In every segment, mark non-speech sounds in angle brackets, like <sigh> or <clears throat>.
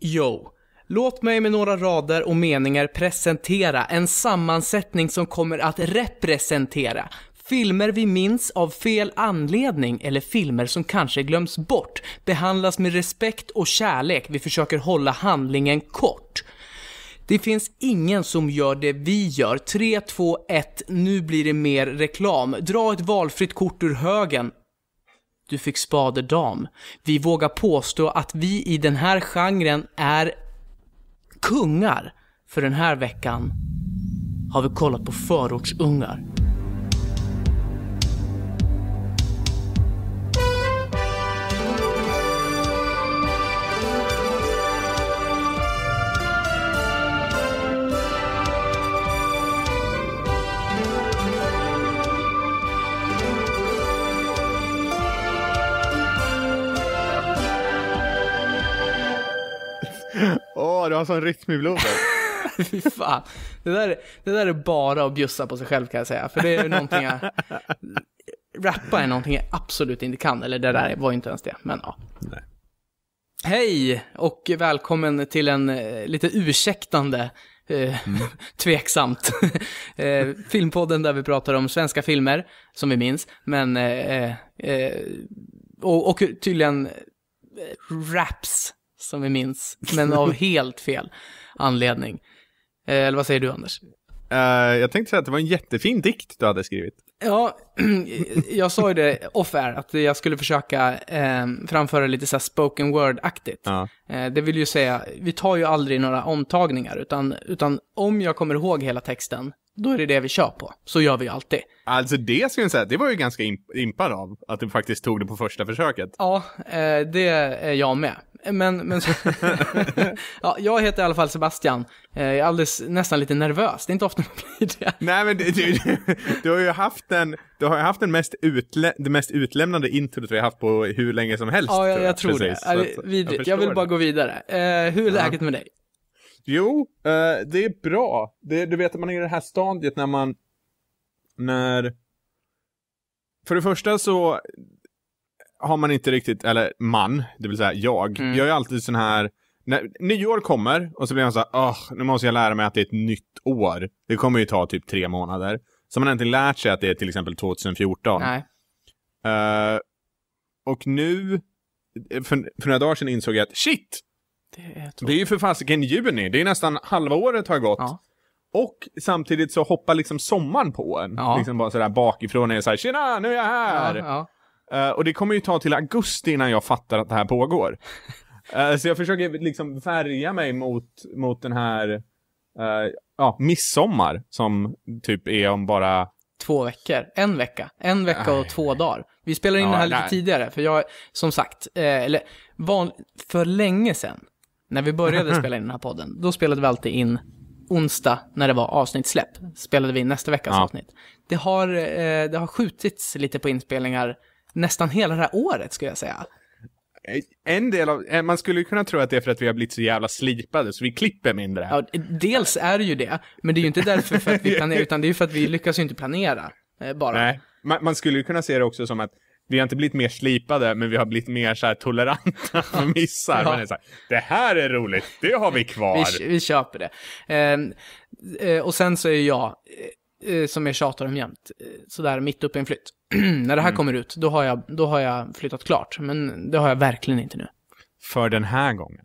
Yo. Låt mig med några rader och meningar presentera en sammansättning som kommer att representera Filmer vi minns av fel anledning eller filmer som kanske glöms bort behandlas med respekt och kärlek. Vi försöker hålla handlingen kort. Det finns ingen som gör det vi gör. 3, 2, 1, nu blir det mer reklam. Dra ett valfritt kort ur högen. Du fick spader dam. Vi vågar påstå att vi i den här genren är kungar. För den här veckan har vi kollat på förortsungar. du har sån rytm i blodet. <laughs> Fy fan. Det där, det där är bara att bjussa på sig själv kan jag säga. För det är någonting jag... Rappa är någonting jag absolut inte kan. Eller det där var ju inte ens det, men ja. Nej. Hej och välkommen till en eh, lite ursäktande eh, mm. <laughs> tveksamt. <laughs> eh, filmpodden där vi pratar om svenska filmer, som vi minns, men eh, eh, eh och, och, tydligen eh, raps som vi minns, men av <laughs> helt fel anledning. Eh, eller vad säger du Anders? Uh, jag tänkte säga att det var en jättefin dikt du hade skrivit. Ja, <clears throat> jag sa ju det off-air, att jag skulle försöka eh, framföra lite så spoken word-aktigt. Ja. Eh, det vill ju säga, vi tar ju aldrig några omtagningar, utan, utan om jag kommer ihåg hela texten, då är det det vi kör på. Så gör vi ju alltid. Alltså det skulle jag säga, det var ju ganska impad av, att du faktiskt tog det på första försöket. Ja, eh, det är jag med. Men, men så, <laughs> <laughs> ja, jag heter i alla fall Sebastian. Eh, jag är alldeles, nästan lite nervös, det är inte ofta man blir det. Nej men du, du, du har ju haft en, du har haft den mest utlä det mest utlämnande introt vi har haft på hur länge som helst. Ja, jag, jag tror Precis. det. Alltså, vidrigt. Jag, jag, vill bara gå vidare. Uh, hur är läget med dig? Jo, uh, det är bra. Det, du vet att man är i det här stadiet när man, när, för det första så har man inte riktigt, eller man, det vill säga jag, mm. jag är alltid sån här, när nyår kommer och så blir man såhär... Åh, oh, nu måste jag lära mig att det är ett nytt år. Det kommer ju ta typ tre månader. Så man har inte lärt sig att det är till exempel 2014. Nej. Uh, och nu, eh, för, för, några dagar sedan insåg jag att shit! Det är, det är ju för fasiken juni, det är nästan halva året har gått. Ja. Och samtidigt så hoppar liksom sommaren på en. Ja. Liksom bara sådär bakifrån och är såhär tjena, nu är jag här! Ja, ja. Uh, och det kommer ju ta till augusti innan jag fattar att det här pågår. uh, <laughs> så jag försöker liksom färga mig mot, mot den här ja, midsommar som typ är om bara... Två veckor, en vecka, en vecka och Aj. två dagar. Vi spelar in ja, det här nej. lite tidigare, för jag, som sagt, eh, eller van, för länge sedan, när vi började <laughs> spela in den här podden, då spelade vi alltid in onsdag när det var avsnittsläpp, spelade vi in nästa veckas ja. avsnitt. Det har, eh, det har skjutits lite på inspelningar nästan hela det här året, skulle jag säga en del av, eh, man skulle kunna tro att det är för att vi har blivit så jävla slipade så vi klipper mindre. Ja, dels är det ju det, men det är ju inte därför för att vi <laughs> planerar, utan det är ju för att vi lyckas ju inte planera. Eh, bara. Nej, man, man skulle ju kunna se det också som att vi har inte blivit mer slipade, men vi har blivit mer så här toleranta för <laughs> missar. Ja. Man är så här, det här är roligt, det har vi kvar. Vi, vi köper det. Ehm, eh, och sen så är jag, eh, eh som jag tjatar om jämt, sådär mitt uppe i en flytt. <clears throat> när det här mm. kommer ut, då har, jag, då har jag flyttat klart. Men det har jag verkligen inte nu. För den här gången?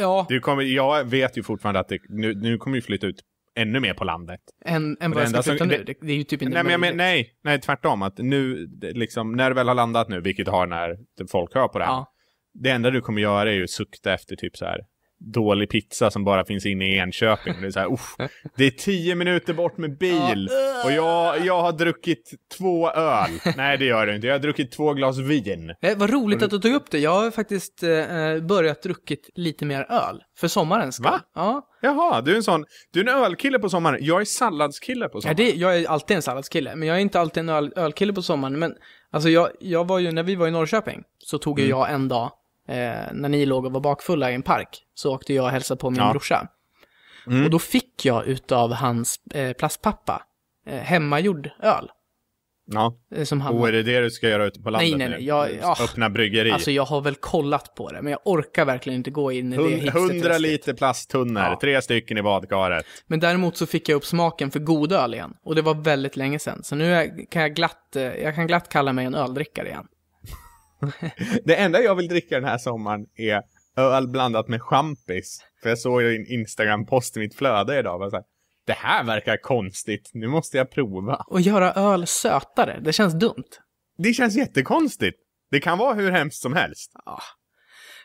Ja. Du kommer, jag vet ju fortfarande att det, nu, nu kommer du flytta ut ännu mer på landet. Än, än vad jag ska flytta som, nu? Det, det, är ju typ inte nej, men, men, nej, nej, tvärtom. Att nu, liksom, när du väl har landat nu, vilket du har när folk hör på det här. Ja. Det enda du kommer göra är ju sukta efter typ så här dålig pizza som bara finns inne i Enköping. Det är så här, uff, det är tio minuter bort med bil och jag, jag har druckit två öl. Nej, det gör du inte. Jag har druckit två glas vin. Eh, vad roligt att du tog upp det. Jag har faktiskt eh, börjat druckit lite mer öl för sommarens skull. Va? Ja. Jaha, du är en sån, du är en ölkille på sommaren. Jag är salladskille på sommaren. Ja, det, jag är alltid en salladskille, men jag är inte alltid en öl, ölkille på sommaren. Men alltså jag, jag var ju, när vi var i Norrköping så tog mm. jag en dag eh, när ni låg och var bakfulla i en park, så åkte jag och hälsade på min ja. brorsa. Mm. Och då fick jag utav hans eh, plastpappa eh, hemmagjord öl. Ja. Eh, som han... Och är det det du ska göra ute på landet? Nej, nej, nej. Jag, ja. Öppna bryggeri? Alltså jag har väl kollat på det, men jag orkar verkligen inte gå in i Hund, det. 100 liter plasttunnor, ja. tre stycken i badkaret. Men däremot så fick jag upp smaken för god öl igen. Och det var väldigt länge sedan. Så nu kan jag glatt, eh, jag kan glatt kalla mig en öldrickare igen det enda jag vill dricka den här sommaren är öl blandat med champis. För jag såg en Instagram-post i mitt flöde idag. Var så här, det här verkar konstigt, nu måste jag prova. Och göra öl sötare, det känns dumt. Det känns jättekonstigt. Det kan vara hur hemskt som helst. Ja.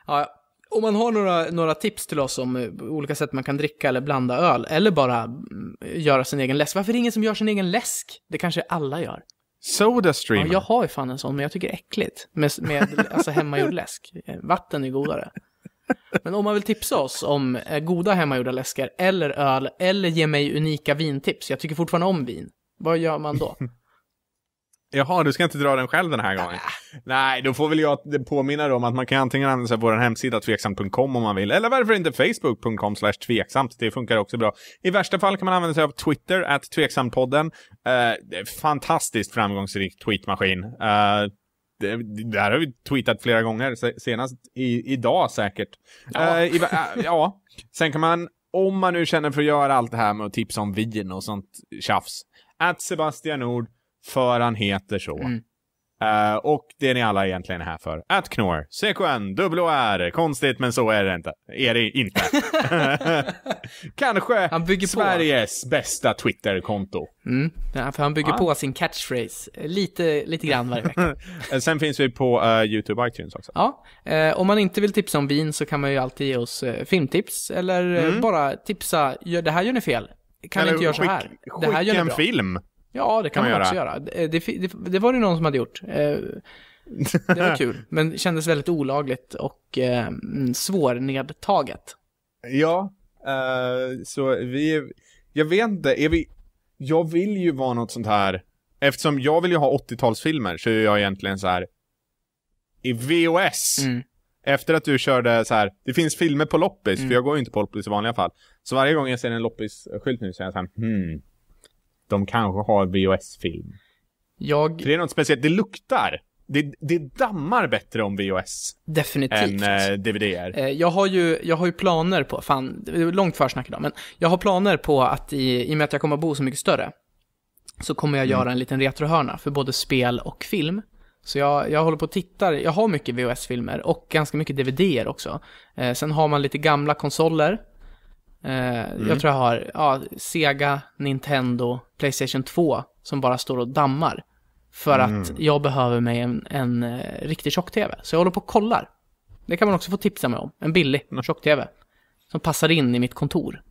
ja om man har några, några tips till oss om eh, olika sätt man kan dricka eller blanda öl, eller bara mm, göra sin egen läsk. Varför är det ingen som gör sin egen läsk? Det kanske alla gör. Soda Ja, jag har ju fan en sån, men jag tycker det är äckligt. Med, med alltså hemmagjord läsk. Vatten är godare. Men om man vill tipsa oss om eh, goda hemmagjorda läskar eller öl eller ge mig unika vintips, jag tycker fortfarande om vin, vad gör man då? Jaha, du ska inte dra den själv den här gången? Ah. Nej, då får väl jag påminna dig om att man kan antingen använda sig av vår hemsida tveksamt.com om man vill, eller varför inte facebook.com slash tveksamt. Det funkar också bra. I värsta fall kan man använda sig av Twitter, att tveksampodden. Eh, fantastiskt framgångsrik tweetmaskin. Eh, det, här har vi tweetat flera gånger, senast i, idag säkert. Ja. Eh, i, äh, ja. Sen kan man, om man nu känner för att göra allt det här med att tipsa om vin och sånt tjafs, att Sebastian Nord för han heter så. Mm. Uh, och det är ni alla egentligen här för. Att Knorr, CKN, WR. Konstigt men så är det inte. Är det inte. <laughs> Kanske Sveriges på. bästa Twitterkonto. Mm. Ja, för han bygger ja. på sin catchphrase lite, lite grann varje vecka. <laughs> Sen finns vi på uh, YouTube iTunes också. Ja, uh, om man inte vill tipsa om vin så kan man ju alltid ge oss filmtips eller mm. bara tipsa, det här gör ni fel. Kan eller, ni inte göra så här? Skicka det här gör ni bra. en film. Ja, det kan, kan man, man också göra. göra. Det, det, det, var det någon som hade gjort. Eh, det var <laughs> kul, men kändes väldigt olagligt och eh, svårnedtaget. Ja, eh, så vi, jag vet inte, är vi, jag vill ju vara något sånt här, eftersom jag vill ju ha 80-talsfilmer så är jag egentligen så här i VOS. Mm. Efter att du körde så här, det finns filmer på loppis, mm. för jag går ju inte på loppis i vanliga fall. Så varje gång jag ser en loppis-skylt nu så är jag så här, hmm, de kanske har VHS-film. Jag... För det är något speciellt. Det luktar. Det, det dammar bättre om VHS. Definitivt. Än eh, DVD-er. Eh, jag, har ju, jag har ju planer på, fan, det är långt försnack idag, men jag har planer på att i, i och med att jag kommer att bo så mycket större, så kommer jag mm. göra en liten retrohörna för både spel och film. Så jag, jag håller på och tittar, jag har mycket VHS-filmer och ganska mycket DVD-er också. Eh, sen har man lite gamla konsoler Eh, mm. Jag tror jag har ja, Sega, Nintendo, Playstation 2 som bara står och dammar. För mm. att jag behöver mig en, en eh, riktig tjock-tv. Så jag håller på och kollar. Det kan man också få tipsa mig om. En billig mm. tjock-tv. Som passar in i mitt kontor.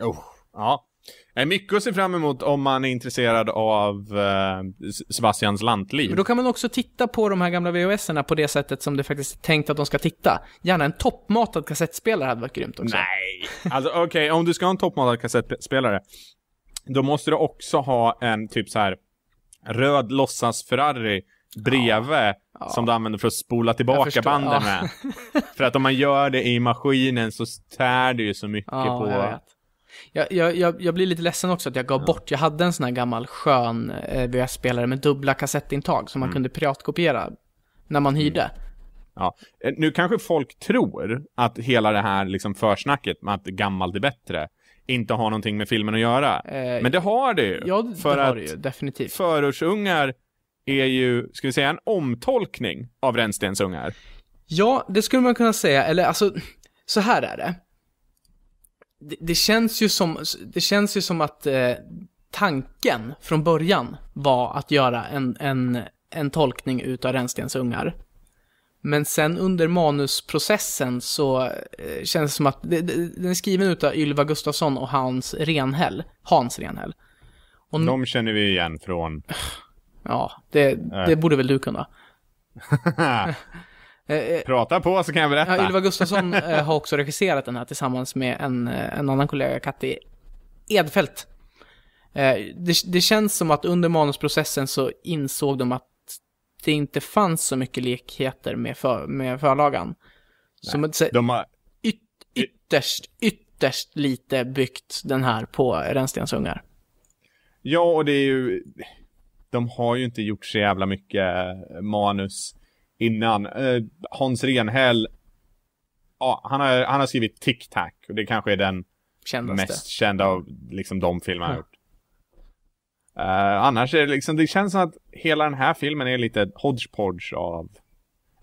Oh. Ja, är eh, mycket att se fram emot om man är intresserad av eh, Sebastians lantliv. Men då kan man också titta på de här gamla VHS-erna på det sättet som det faktiskt är tänkt att de ska titta. Gärna en toppmatad kassettspelare hade varit grymt också. Nej, alltså okej, okay, om du ska ha en toppmatad kassettspelare, då måste du också ha en typ så här röd låtsas-Ferrari bredvid ja. som du använder för att spola tillbaka banden ja. med. för att om man gör det i maskinen så tär det ju så mycket ja, på jag, jag, jag, blir lite ledsen också att jag gav ja. bort. Jag hade en sån här gammal skön eh, VHS-spelare med dubbla kassettintag som man mm. kunde piratkopiera när man mm. hyrde. Mm. Ja. Eh, nu kanske folk tror att hela det här liksom försnacket med att gammalt är bättre inte har någonting med filmen att göra. Eh, Men det har det ju. Ja, för det har det ju. Definitivt. Förortsungar är ju, ska vi säga en omtolkning av Rännstensungar? Ja, det skulle man kunna säga. Eller alltså, så här är det det, det, känns ju som, det känns ju som att eh, tanken från början var att göra en, en, en tolkning utav Rännstens ungar. Men sen under manusprocessen så eh, känns det som att det, det, den är skriven utav Ylva Gustafsson och Hans Renhäll. Hans Renhäll. Och De känner vi igen från... Ja, det, det äh. borde väl du kunna. <laughs> Eh, eh, Prata på så kan jag berätta. Ja, Ylva Gustafsson eh, har också regisserat den här tillsammans med en, eh, en annan kollega, Katti Edfeldt. Eh, det, det, känns som att under manusprocessen så insåg de att det inte fanns så mycket likheter med, för, med förlagan. Nej, så, de har... Yt, ytterst, ytterst lite byggt den här på Rännstensungar. Ja, och det är ju... De har ju inte gjort så jävla mycket manus innan. Eh, Hans Renhäll, ja, han, har, han har skrivit Tic Tac och det kanske är den Kändaste. mest kända av liksom, de filmer han mm. har gjort. Uh, annars är det liksom, det känns som att hela den här filmen är lite hodgepodge av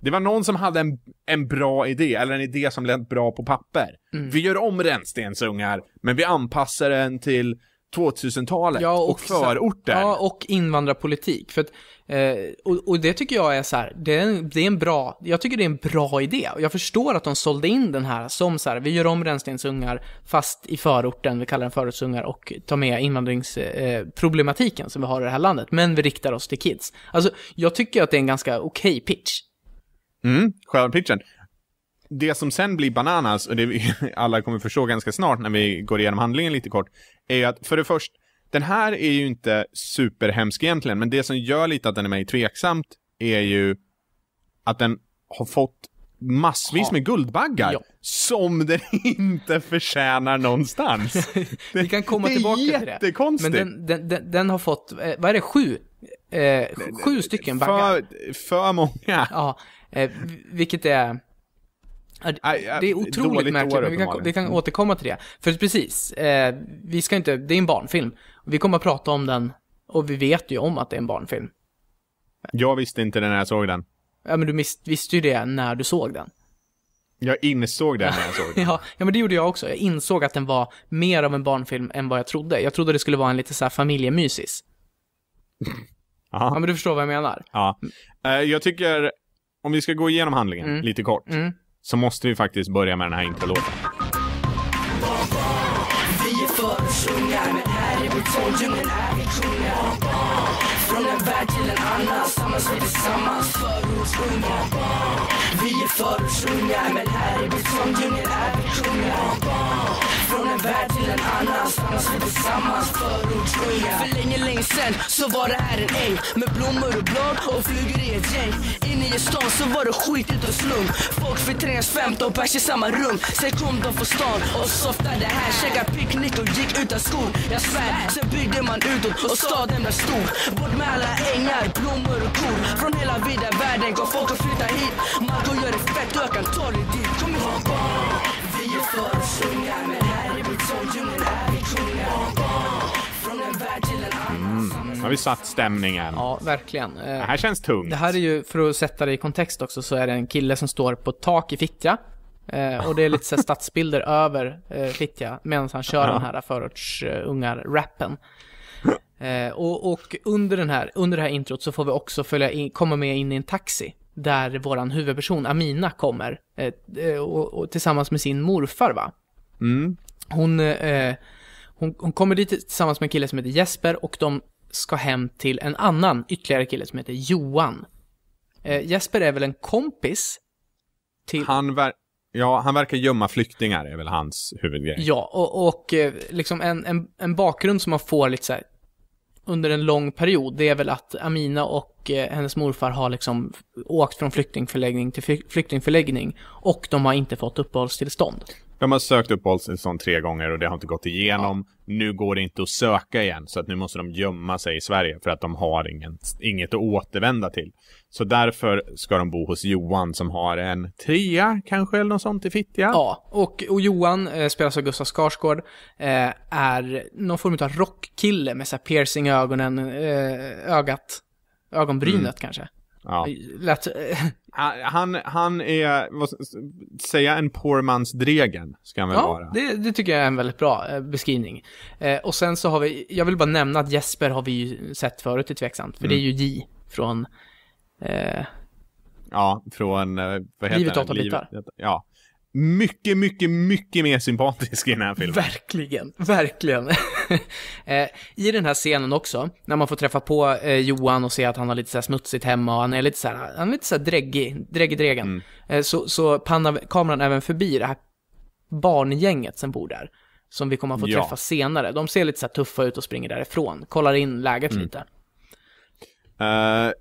det var någon som hade en, en bra idé, eller en idé som lät bra på papper. Mm. Vi gör om Rännstensungar, men vi anpassar den till 2000-talet ja, och, och förorter. Ja, och invandrarpolitik. För att, eh, och, och, det tycker jag är så här, det är, en, det är en bra, jag tycker det är en bra idé. Jag förstår att de sålde in den här som så här, vi gör om Rännstensungar fast i förorten, vi kallar den förortsungar och tar med invandringsproblematiken eh, som vi har i det här landet, men vi riktar oss till kids. Alltså, jag tycker att det är en ganska okej okay pitch. Mm, själva pitchen det som sen blir bananas, och det vi <laughs> alla kommer förstå ganska snart när vi går igenom handlingen lite kort, är ju att för det första, den här är ju inte superhemsk egentligen, men det som gör lite att den är mig tveksamt är ju att den har fått massvis med Guldbaggar ja. som den <laughs> inte förtjänar någonstans. <laughs> Vi kan komma det tillbaka till det. Det är jättekonstigt. Men den, den, den, har fått, eh, vad är det, sju? Eh, sju stycken baggar. För, för många. Ja, eh, vilket är det är otroligt märkligt, men vi kan, vi kan mm. återkomma till det. För precis, eh, vi ska inte, det är en barnfilm. Vi kommer att prata om den, och vi vet ju om att det är en barnfilm. Jag visste inte det när jag såg den. Ja, men du visste ju det när du såg den. Jag insåg det när jag såg <laughs> den. ja, ja, men det gjorde jag också. Jag insåg att den var mer av en barnfilm än vad jag trodde. Jag trodde det skulle vara en lite så här familjemysis. <laughs> Ja, men du förstår vad jag menar. Ja. Eh, jag tycker, om vi ska gå igenom handlingen mm. lite kort. Mm så måste vi faktiskt börja med den här introlåten. Från en värld tillsammans, vi är tillsammans förortsunga Vi är förortsunga, men här i vi djungel är vi kungar Från en värld till en annan, tillsammans vi tillsammans förortsunga För länge, länge sen så var det här en äng med blommor och blad och flugor i ett gäng Inne i stan så var det skitigt och slum Folk fick trängas 15 pers i samma rum Sen kom de från stan och softade här Käkade picknick och gick utan skor Jag svär, sen byggde man utåt och staden blev stor Bort med alla ängar, blommor och kor nord Från hela vida världen går folk och flyttar hit Marco gör det fett och jag kan ta dig dit Kom ihåg barn, vi är förortsungar Men här i betongdjungeln är vi kungar Från en värld till en annan mm. Har vi satt stämningen? Ja, verkligen. Eh, det här känns tungt. Det här är ju, för att sätta det i kontext också, så är det en kille som står på ett tak i Fittja. Eh, och det är lite så stadsbilder <laughs> över eh, Fittja medan han kör ja. den här förortsungar-rappen. Eh, och, och under, den här, under det här introt så får vi också följa in, komma med in i en taxi där våran huvudperson Amina kommer eh, eh, och, och, tillsammans med sin morfar va? Mm. Hon, eh, hon, hon, kommer dit tillsammans med en kille som heter Jesper och de ska hem till en annan ytterligare kille som heter Johan. Eh, Jesper är väl en kompis till... Han ver Ja, han verkar gömma flyktingar, är väl hans huvudgrej. Ja, och, och eh, liksom en, en, en bakgrund som man får lite så här, under en lång period, det är väl att Amina och eh, hennes morfar har liksom åkt från flyktingförläggning till flyktingförläggning och de har inte fått uppehållstillstånd. De har sökt uppehållstillstånd tre gånger och det har inte gått igenom. Ja. Nu går det inte att söka igen så att nu måste de gömma sig i Sverige för att de har ingen, inget att återvända till. Så därför ska de bo hos Johan som har en trea kanske eller något sånt i Fittja. Ja, och, och Johan, eh, spelas av Gustav Skarsgård, eh, är någon form av rockkille med så piercing i ögonen, eh, ögat, ögonbrynet mm. kanske. Ja. Eh, Lät... Eh, <laughs> han, han är, vad, säga en poor mans Dregen, ska han väl ja, vara? Det, det tycker jag är en väldigt bra eh, beskrivning. Eh, och sen så har vi, jag vill bara nämna att Jesper har vi ju sett förut i Tveksamt, för mm. det är mm. ju J från... Eh, ja, från, vad heter Livet åtta bitar. Ja mycket, mycket, mycket mer sympatisk i den här filmen. Verkligen, verkligen. <laughs> Eh, I den här scenen också, när man får träffa på eh, Johan och se att han har lite så smutsigt hemma och han är lite så här, han är lite så här dräggig, dräggig drägen. Mm. Eh, så, så pannar kameran även förbi det här barngänget som bor där. Som vi kommer att få träffa ja. senare. De ser lite så tuffa ut och springer därifrån. Kollar in läget mm. lite. Uh,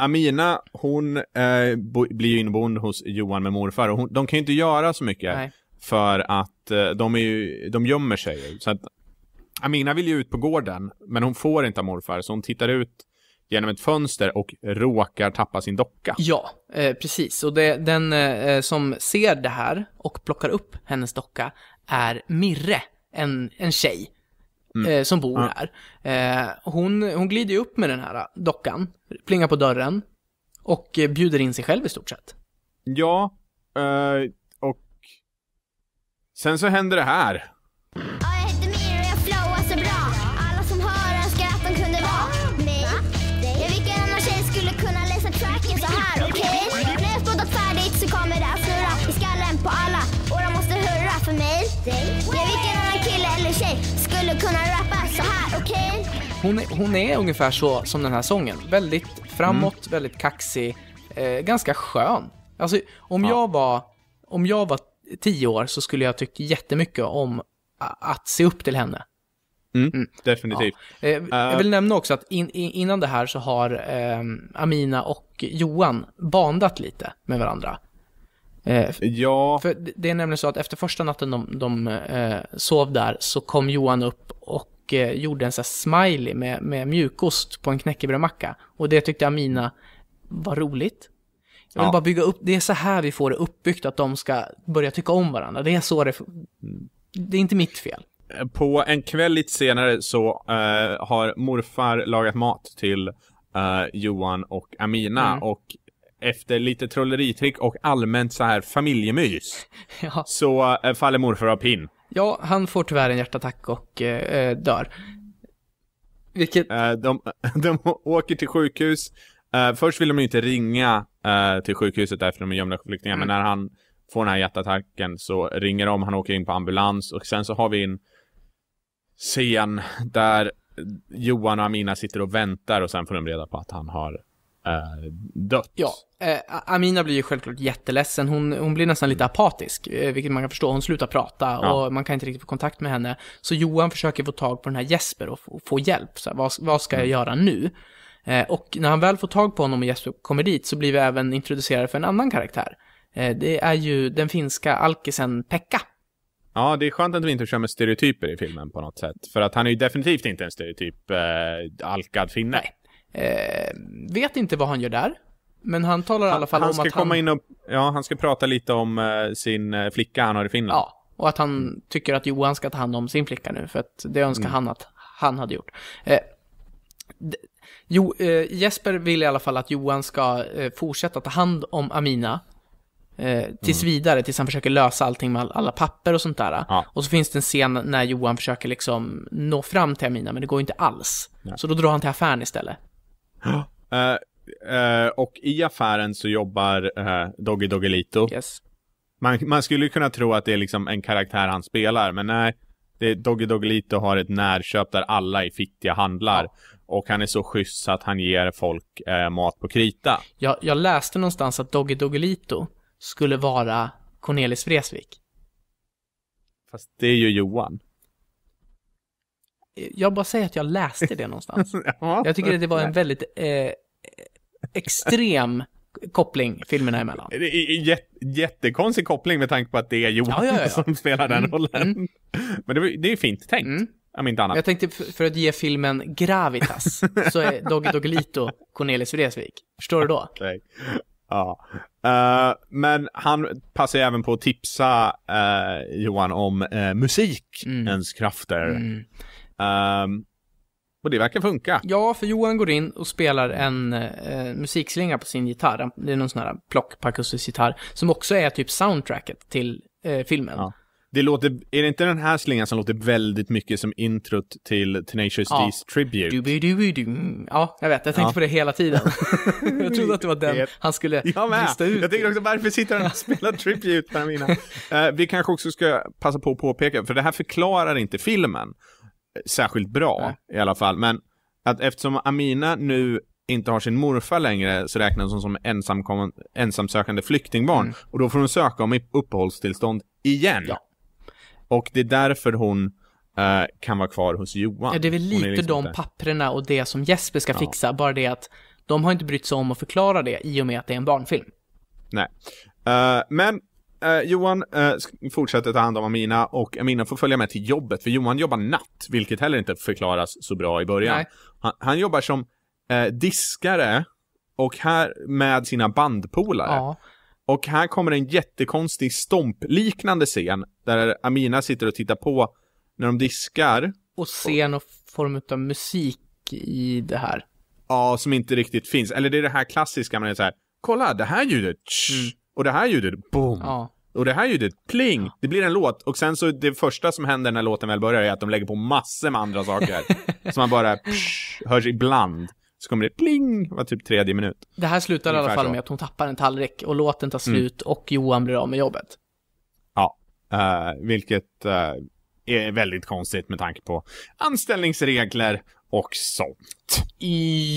Amina, hon eh, bo, blir ju inneboende hos Johan med morfar och hon, de kan ju inte göra så mycket Nej. för att eh, de, är ju, de gömmer sig. Så att Amina vill ju ut på gården, men hon får inte av morfar, så hon tittar ut genom ett fönster och råkar tappa sin docka. Ja, eh, precis. Och det, den eh, som ser det här och plockar upp hennes docka är Mirre, en, en tjej Mm. eh, som bor ja. här. Eh, hon, hon glider ju upp med den här dockan, plingar på dörren och eh, bjuder in sig själv i stort sett. Ja, eh, och sen så händer det här. Hon, hon är ungefär så som den här sången. Väldigt framåt, mm. väldigt kaxig, eh, ganska skön. Alltså, om, ja. jag var, om jag var tio år så skulle jag tycka jättemycket om att se upp till henne. Mm, mm. Definitivt. Ja. Eh, jag vill uh, nämna också att in, in, innan det här så har eh, Amina och Johan bandat lite med varandra. Eh, ja. För det är nämligen så att efter första natten de, de eh, sov där så kom Johan upp och och eh, gjorde en sån smiley med, med mjukost på en knäckebrödmacka. Och det tyckte Amina var roligt. Jag vill ja. bara bygga upp, det är så här vi får det uppbyggt, att de ska börja tycka om varandra. Det är så det, det är inte mitt fel. På en kväll lite senare så eh, har morfar lagat mat till eh, Johan och Amina mm. och efter lite trolleritrick och allmänt så här familjemys <laughs> ja. så eh, faller morfar av pinn. Ja, han får tyvärr en hjärtattack och eh, eh dör. Vilket... Eh, de, <laughs> de åker till sjukhus. Eh, först vill de inte ringa till sjukhuset därför de är gömda flyktingar, mm. men när han får den här hjärtattacken så ringer de, han åker in på ambulans och sen så har vi en scen där Johan och Amina sitter och väntar och sen får de reda på att han har eh, dött. Ja, eh, Amina blir ju självklart jätteledsen. Hon, hon blir nästan lite mm. apatisk, eh, vilket man kan förstå. Hon slutar prata ja. och man kan inte riktigt få kontakt med henne. Så Johan försöker få tag på den här Jesper och få, hjälp. Så vad, vad ska jag mm. göra nu? Eh, och när han väl får tag på honom och Jesper kommer dit så blir vi även introducerade för en annan karaktär. Eh, det är ju den finska alkisen Pekka. Ja, det är skönt att vi inte kör med stereotyper i filmen på något sätt. För att han är ju definitivt inte en stereotyp eh, alkad finne. Nej. Eh, vet inte vad han gör där. Men han talar han, i alla fall om att han... Komma in och, ja, han ska prata lite om eh, sin eh, flicka han har i Finland. Ja, och att han mm. tycker att Johan ska ta hand om sin flicka nu, för att det önskar mm. han att han hade gjort. Eh, jo, eh, Jesper vill i alla fall att Johan ska eh, fortsätta ta hand om Amina. Eh, tills mm. vidare, tills han försöker lösa allting med alla papper och sånt där. Ja. Och så finns det en scen när Johan försöker liksom nå fram till Amina, men det går ju inte alls. Ja. Så då drar han till affären istället. Uh, och i affären så jobbar uh, Doggy Doggelito. Yes. Man, man skulle kunna tro att det är liksom en karaktär han spelar, men nej. Det, Doggy Doggelito har ett närköp där alla i fittiga handlar. Och han är så schysst så att han ger folk uh, mat på krita. Jag, jag läste någonstans att Doggy Doggelito skulle vara Cornelis Vreeswijk. Fast det är ju Johan jag bara säger att jag läste det någonstans. <laughs> jag tycker att det var en väldigt eh, extrem koppling filmerna emellan. Jätt, jättekonstig koppling med tanke på att det är Johan ja, ja, ja. som spelar den mm, rollen. Mm, mm. Men det, det är fint tänkt. Mm. Jag tänkte för att ge filmen gravitas <laughs> så är Doggy Doggelito Cornelis Vreeswijk. Förstår du då? Okay. Ja. Uh, men han passar ju även på att tipsa uh, Johan om uh, eh, musikens mm. krafter. Mm. Um, och det verkar funka. Ja, för Johan går in och spelar en eh, musikslinga på sin gitarr. Det är någon sån här gitarr som också är typ soundtracket till eh, filmen. Ja. Det låter, är det inte den här slingan som låter väldigt mycket som introt till Tenacious ja. D's Tribute? Du, du, du, du. Ja, jag vet. Jag tänkte ja. på det hela tiden. <laughs> <laughs> jag trodde att det var den han skulle lista ut. Jag tänkte också, varför sitter han och <laughs> spelar Tribute, Permina? uh, eh, vi kanske också ska passa på att påpeka, för det här förklarar inte filmen särskilt bra Nej. i alla fall. Men att eftersom Amina nu inte har sin morfar längre så räknas hon som ensamsökande flyktingbarn. Mm. Och då får hon söka om uppehållstillstånd igen. Ja. Och det är därför hon eh, kan vara kvar hos Johan. Ja, det är väl lite är liksom de där. papperna och det som Jesper ska ja. fixa, bara det att de har inte brytt sig om att förklara det i och med att det är en barnfilm. Nej. Uh, men eh, Johan eh, fortsätter ta hand om Amina och Amina får följa med till jobbet för Johan jobbar natt, vilket heller inte förklaras så bra i början. Han, han, jobbar som eh, diskare och här med sina bandpolare. Ja. Och här kommer en jättekonstig stompliknande scen där Amina sitter och tittar på när de diskar. Och ser någon form av musik i det här. Ja, som inte riktigt finns. Eller det är det här klassiska, man är så här, kolla det här ljudet, tsch, mm. Och det här ljudet, boom. Ja. Och det här ljudet, pling, det blir en låt. Och sen så det första som händer när låten väl börjar är att de lägger på massor med andra saker. som <laughs> man bara psh, hörs ibland. Så kommer det pling var typ tredje minut. Det här slutar Ungefär i alla fall så. med att hon tappar en tallrik och låten tar mm. slut mm. och Johan blir av med jobbet. Ja, uh, vilket uh, är väldigt konstigt med tanke på anställningsregler och sånt.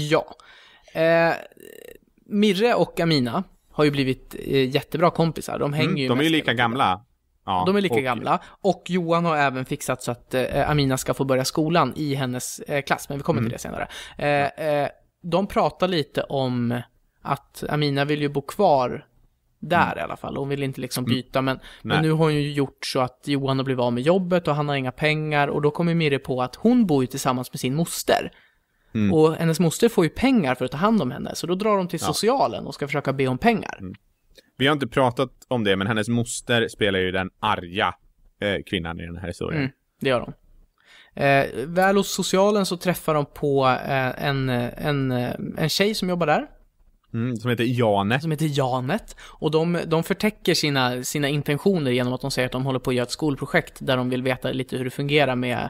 Ja. Uh, Mirre och Amina har ju blivit eh, jättebra kompisar. De hänger mm, ju De är ju lika gamla. Ja, de är lika och... gamla. Och Johan har även fixat så att eh, eh Amina ska få börja skolan i hennes eh, klass, men vi kommer mm. till det senare. Eh, eh, de pratar lite om att Amina vill ju bo kvar där mm. i alla fall. Hon vill inte liksom mm. byta, men, men, nu har hon ju gjort så att Johan har blivit av med jobbet och han har inga pengar och då kommer Mirre på att hon bor ju tillsammans med sin moster Mm. Och hennes moster får ju pengar för att ta hand om henne, så då drar de till ja. socialen och ska försöka be om pengar. Mm. Vi har inte pratat om det, men hennes moster spelar ju den arga eh, kvinnan i den här historien. Mm, det gör hon. Eh, väl hos socialen så träffar de på eh, en, eh, en, eh, en tjej som jobbar där. Mm, som heter Janet. Som heter Janet. Och de, de förtäcker sina, sina intentioner genom att de säger att de håller på att göra ett skolprojekt där de vill veta lite hur det fungerar med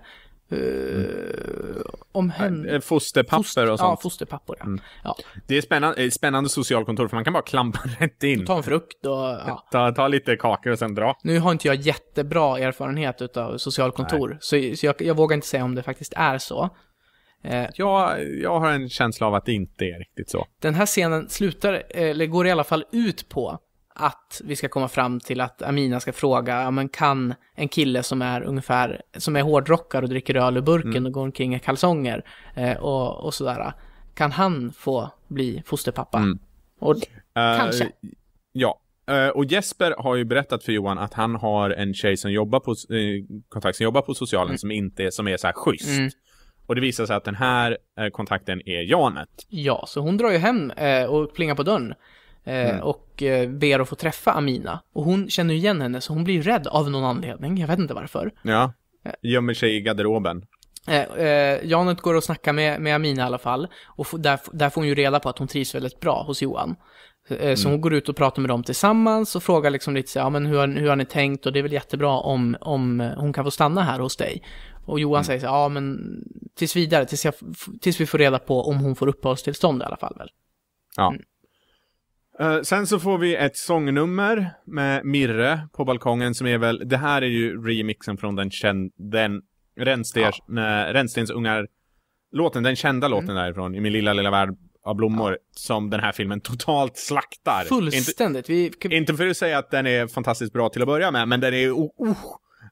Eh, om hen... Eh, fosterpapper Foster, och sånt. Ja, fosterpapper. Ja. Mm. ja. Det är spännande, eh, spännande socialkontor för man kan bara klampa <laughs> rätt in. Ta en frukt och... Ja. Ta, ta lite kakor och sen dra. Nu har inte jag jättebra erfarenhet av socialkontor, Nej. så, så jag, jag, vågar inte säga om det faktiskt är så. Eh, jag, jag har en känsla av att det inte är riktigt så. Den här scenen slutar, eh, eller går i alla fall ut på, att vi ska komma fram till att Amina ska fråga, ja men kan en kille som är ungefär, som är hårdrockare och dricker öl ur burken mm. och går omkring i kalsonger eh, och, och sådär, kan han få bli fosterpappa? Mm. Och, uh, kanske. Ja, Uh, och Jesper har ju berättat för Johan att han har en tjej som jobbar på, uh, kontakt som jobbar på socialen mm. som inte är, som är så här schysst. Mm. Och det visar sig att den här uh, kontakten är Janet. Ja, så hon drar ju hem och plingar på dörren. Eh, mm. Och eh, ber att få träffa Amina. Och hon känner ju igen henne, så hon blir ju rädd av någon anledning. Jag vet inte varför. Ja, eh. gömmer sig i garderoben. Eh, eh, Janet går och snackar med, med Amina i alla fall. Och där, där får hon ju reda på att hon trivs väldigt bra hos Johan. Eh, mm. Så hon går ut och pratar med dem tillsammans och frågar liksom lite så ja men hur har, hur har ni tänkt och det är väl jättebra om, om hon kan få stanna här hos dig. Och Johan mm. säger så ja men tills vidare, tills, jag, tills vi får reda på om hon får uppehållstillstånd i alla fall väl. Ja. Mm. Uh, sen så får vi ett sångnummer med Mirre på balkongen som är väl, det här är ju remixen från den känd, den Rännstens, ja. Rännstensungar låten, den kända mm. låten därifrån, I min lilla lilla värld av blommor, ja. som den här filmen totalt slaktar. Fullständigt. Inte, vi, kan... inte för att säga att den är fantastiskt bra till att börja med, men den är oh, oh.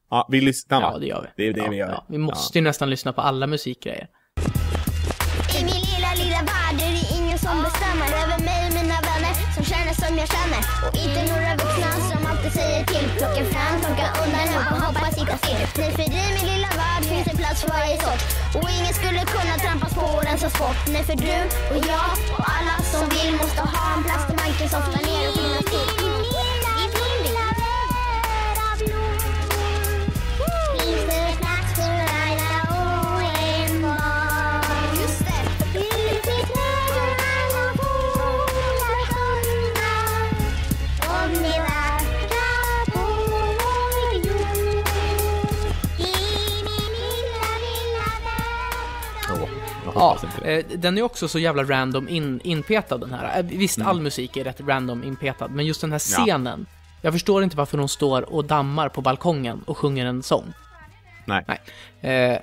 Ja, vi lyssnar va? Ja, det gör vi. Det är det ja, vi gör. Ja. Vi måste ju nästan lyssna på alla musikgrejer. jag känner och inte några vuxna som alltid säger till. Plocka fram, plocka undan, hoppa, hoppa, sitta still. Nej, för i min lilla värld finns en plats för varje sort och ingen skulle kunna trampas på och rensa bort. Nej, för du och jag och alla som vill måste ha en plats till manken, softa ner och finnas till. ja, eh, Den är också så jävla random in, inpetad den här. Eh, visst, mm. all musik är rätt random inpetad, men just den här scenen. Ja. Jag förstår inte varför hon står och dammar på balkongen och sjunger en sång. Nej. Nej. Eh, eh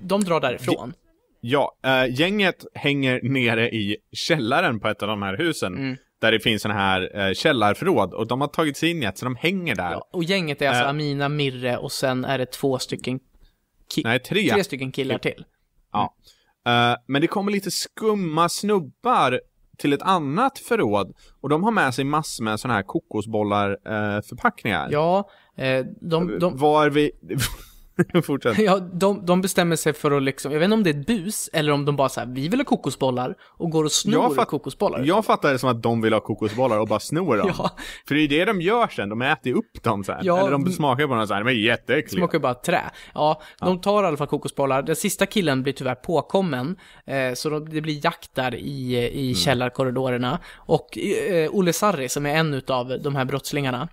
de drar därifrån. ja, eh, gänget hänger nere i källaren på ett av de här husen. Mm. Där det finns sådana här eh, källarförråd och de har tagit sig in i ett så de hänger där. Ja, och gänget är alltså Amina, Mirre och sen är det två stycken... Nej, tre. Tre stycken killar till. Ja. Mm. Eh, men det kommer lite skumma snubbar till ett annat förråd och de har med sig massor med sådana här kokosbollar uh, förpackningar. Ja, eh, de, de... Var vi... <laughs> <laughs> Fortsätt. Ja, de, de bestämmer sig för att liksom, jag vet inte om det är ett bus, eller om de bara såhär, vi vill ha kokosbollar, och går och snor fatt, kokosbollar. Jag fattar det som att de vill ha kokosbollar och bara snor dem. <laughs> ja. För det är det de gör sen, de äter ju upp dem såhär. Ja, eller de smakar på dem såhär, de är jätteäckliga. Smakar bara trä. Ja, de tar i alla fall kokosbollar. Den sista killen blir tyvärr påkommen, eh, så de, det blir jakt där i, i mm. källarkorridorerna. Och eh, Olle Sarri, som är en utav de här brottslingarna,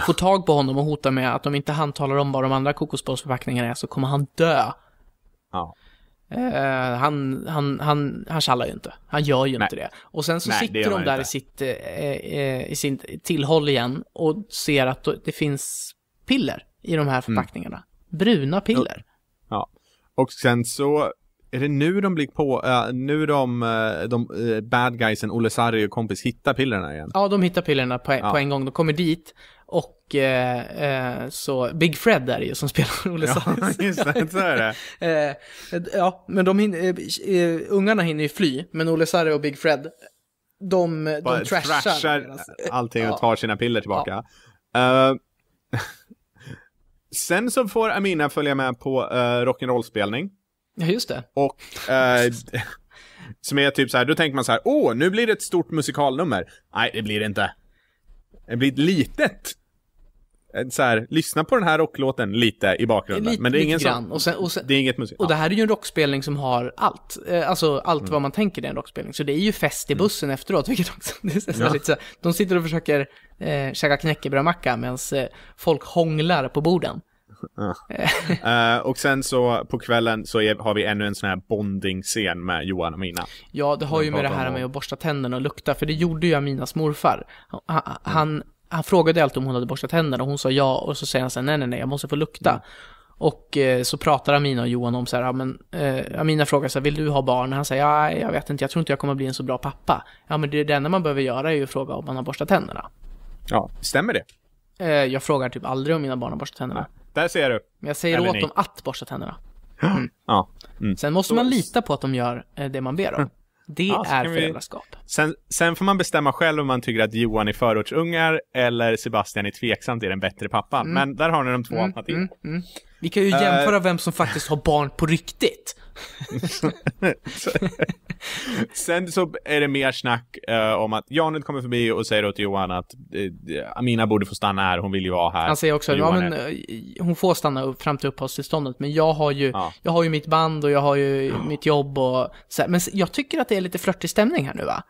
får tag på honom och hotar med att om inte han talar om vad de andra kokosbollsförpackningarna är så kommer han dö. Ja. Eh, han, han, han, han tjallar ju inte. Han gör ju Nej. inte det. Och sen så Nej, sitter de där inte. i sitt eh, eh, i sin tillhåll igen och ser att det finns piller i de här mm. förpackningarna. Mm. Bruna piller. Ja. Och sen så är det nu de blir på, uh, nu de, uh, de uh, bad guysen, Olle Sarri och kompis hittar pillerna igen? Ja, de hittar pillerna på, ja. på en gång. De kommer dit och eh, eh, så Big Fred är det ju som <laughs> spelar Olle Salles. Ja, just det, så är det. <laughs> eh, ja, men de hinner, eh, eh, ungarna hinner ju fly, men Olle Sarre och Big Fred, de, de Bara trashar. trashar allting och tar sina piller tillbaka. Ja. Uh, <laughs> sen så får Amina följa med på uh, rock'n'roll-spelning. Ja, just det. Och... Uh, som är typ så här, då tänker man så här, åh, nu blir det ett stort musikalnummer. Nej, det blir det inte. Det blir ett litet Eh, så här, lyssna på den här rocklåten lite i bakgrunden. Lite, men det är ingen sån, och sen, och sen, det är inget musik. Och det här är ju en rockspelning som har allt. Eh, alltså allt mm. vad man tänker i en rockspelning. Så det är ju fest i mm. bussen mm. efteråt, vilket också, <laughs> det är ja. lite så här, De sitter och försöker eh, käka knäckebrödmacka medan eh, folk hånglar på borden. uh, <laughs> och sen så på kvällen så är, har vi ännu en sån här bonding-scen med Johan och Mina. Ja, det har ju med det här med att borsta tänderna och lukta, för det gjorde ju Aminas morfar. Han, mm. han han frågade alltid om hon hade borstat tänderna och hon sa ja och så säger han så här, nej nej nej, jag måste få lukta. Mm. Och eh, så pratar Amina och Johan om så här, ja, men, eh, Amina frågar så här, vill du ha barn? Han säger, ja, jag vet inte, jag tror inte jag kommer bli en så bra pappa. Ja, men det, det enda man behöver göra är ju att fråga om man har borstat tänderna. Ja, stämmer det? Eh, jag frågar typ aldrig om mina barn har borstat tänderna. Där ser du. Men jag säger åt ni. dem att borsta tänderna. Mm. Ja. Mm. Sen måste man lita på att de gör eh, det man ber om. Mm. Det ja, är föräldraskap. Vi... Sen, sen, får man bestämma själv om man tycker att Johan är förortsungar eller Sebastian är tveksam till den bättre pappan. Mm. Men där har ni de två mm, alternativen. Mm, mm, vi kan ju eh, jämföra uh... vem som faktiskt har barn på riktigt. <laughs> Sen så är det mer snack uh, om att Janet kommer förbi och säger då till Johan att uh, Amina borde få stanna här, hon vill ju vara här. Han säger också, Johan ja men är... Eh, hon får stanna upp fram till uppehållstillståndet, men jag har ju, ja. jag har ju mitt band och jag har ju ja. mitt jobb och så här. Men jag tycker att det är lite flörtig stämning här nu va?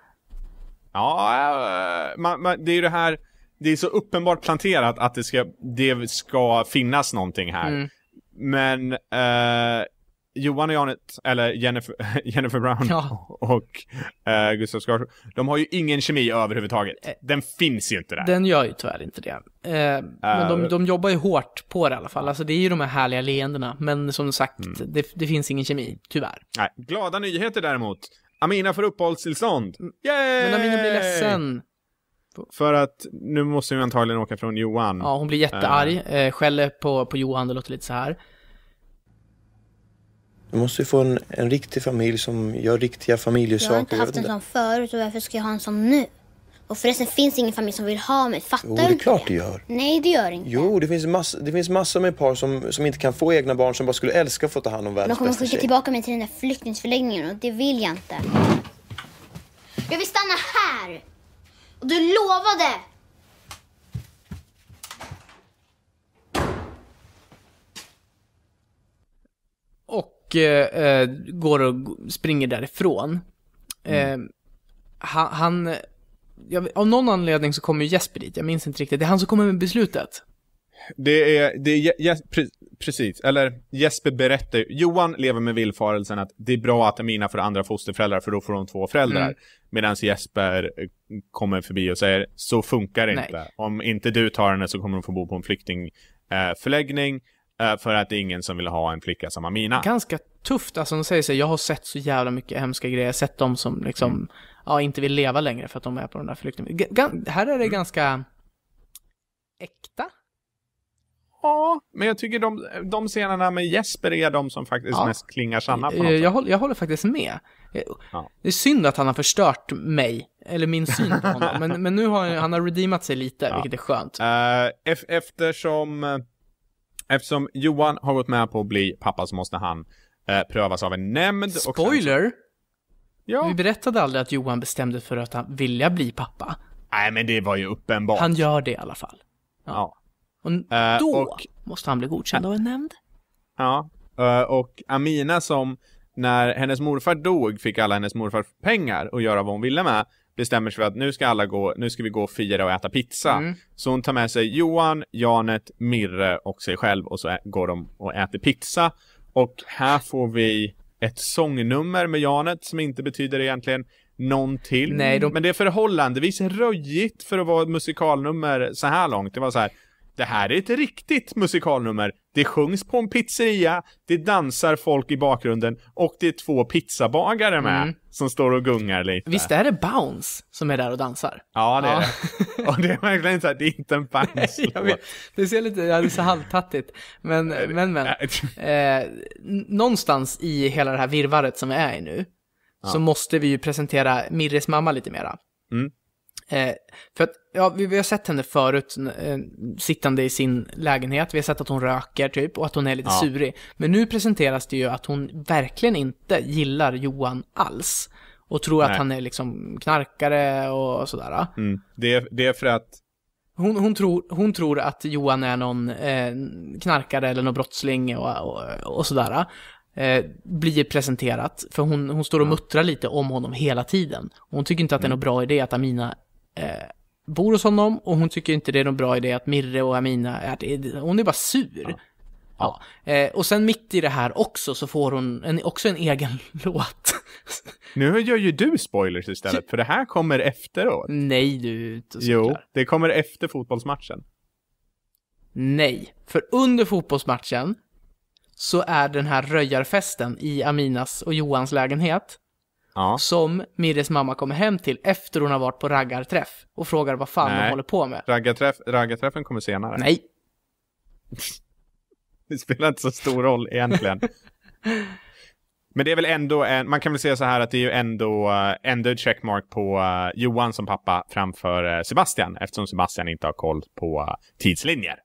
Ja, man, man, det är ju det här, det är så uppenbart planterat att det ska, det ska finnas någonting här. Mm. Men eh, Johan och Janet, eller Jennifer, <laughs> Jennifer Brown ja. och eh, Gustav Skarsgård, de har ju ingen kemi överhuvudtaget. Eh. Den finns ju inte där. Den gör ju tyvärr inte det. Eh, uh, men de, eh. de jobbar ju hårt på det i alla fall. Alltså det är ju de här härliga leendena, men som sagt, mm. det, det, finns ingen kemi, tyvärr. Nej. Glada nyheter däremot. Amina får uppehållstillstånd. Mm. Yay! Men Amina blir ledsen. För att nu måste hon antagligen åka från Johan. Ja, hon blir jättearg, uh. skäller på, på Johan, det låter lite så här. Du måste få en, en riktig familj som gör riktiga familjesaker. Jag har inte haft en sån förut och varför ska jag ha en sån nu? Och förresten finns det ingen familj som vill ha mig. Fattar jo, det är klart det gör. Nej, det gör inte. Jo, det finns, mass, det finns massor med par som, som inte kan få egna barn som bara skulle älska att få ta hand om världens bästa De kommer skicka tillbaka mig till den där flyktingförläggningen och det vill jag inte. Jag vill stanna här! Och du lovade Eh, eh, går och springer därifrån. Mm. Eh, han, han jag, av någon anledning så kommer Jesper dit, jag minns inte riktigt. Det är han som kommer med beslutet. Det är, det är yes, pre, precis, eller Jesper berättar, Johan lever med villfarelsen att det är bra att Amina får andra fosterföräldrar för då får de två föräldrar. Mm. Medan Jesper eh, kommer förbi och säger, så funkar det Nej. inte. Om inte du tar henne så kommer hon få bo på en flyktingförläggning. Eh, Eh, för att det är ingen som vill ha en flicka som Amina. Ganska tufft, alltså de säger sig, jag har sett så jävla mycket hemska grejer, jag har sett de som liksom, mm. ja, inte vill leva längre för att de är på den där flykten. G- här är det mm. ganska äkta. Ja, men jag tycker de, de scenerna med Jesper är de som faktiskt ja. mest klingar sanna på eh, något sätt. Jag, håller, jag håller faktiskt med. Eh, ja. Det är synd att han har förstört mig, eller min syn på <laughs> honom, men, men nu har han, han har redeemat sig lite, ja. vilket är skönt. Uh, eftersom eftersom Johan har gått med på att bli pappa så måste han eh, prövas av en nämnd. Spoiler! Och... Ja. Vi berättade aldrig att Johan bestämde för att han ville bli pappa. Nej, men det var ju uppenbart. Han gör det i alla fall. Ja. ja. Och eh, då uh, och... måste han bli godkänd av en nämnd. Ja, uh, och Amina som när hennes morfar dog fick alla hennes morfars pengar att göra vad hon ville med bestämmer sig för att nu ska alla gå, nu ska vi gå och fira och äta pizza. Mm. Så hon tar med sig Johan, Janet, Mirre och sig själv och så går de och äter pizza. Och här får vi ett sångnummer med Janet som inte betyder egentligen någon till. Nej, de... Men det är förhållandevis röjigt för att vara ett musikalnummer så här långt. Det var så här det här är ett riktigt musikalnummer. Det sjungs på en pizzeria, det dansar folk i bakgrunden och det är två pizzabagare med mm. som står och gungar lite. Visst är det Bounce som är där och dansar? Ja, det ja. är det. Och det är verkligen så här, det är inte en <laughs> bounce jag vet. Det ser lite, ja, det är så halvtattigt. Men, men, men. Eh, någonstans i hela det här virvaret som vi är i nu, ja. så måste vi ju presentera Mirres mamma lite mera. Mm. Eh, för att, ja, vi, vi, har sett henne förut eh, sittande i sin lägenhet, vi har sett att hon röker typ och att hon är lite ja. surig. Men nu presenteras det ju att hon verkligen inte gillar Johan alls. Och tror Nej. att han är liksom knarkare och sådär. Mm. Det, är, det är för att hon, hon, tror, hon tror att Johan är någon eh, knarkare eller någon brottsling och, och, och sådär. Eh, blir presenterat, för hon, hon står och muttrar lite om honom hela tiden. hon tycker inte att det är mm. någon bra idé att Amina eh, bor hos honom och hon tycker inte det är någon bra idé att Mirre och Amina, att, hon är bara sur. Ja. Ja. Eh, och sen mitt i det här också så får hon en, också en egen <laughs> låt. nu gör ju du spoilers istället, för det här kommer efteråt. Nej, du är ute och Jo, det kommer efter fotbollsmatchen. Nej, för under fotbollsmatchen så är den här röjarfesten i Aminas och Johans lägenhet Ja. Som Mirres mamma kommer hem till efter hon har varit på raggarträff. Och frågar vad fan Nej. de håller på med. Raggarträff, raggarträffen kommer senare. Nej. <laughs> det spelar inte så stor roll egentligen. <laughs> Men det är väl ändå, en, man kan väl säga så här att det är ju ändå, eh, ändå ett checkmark på eh, Johan som pappa framför eh, Sebastian eftersom Sebastian inte har koll på tidslinjer.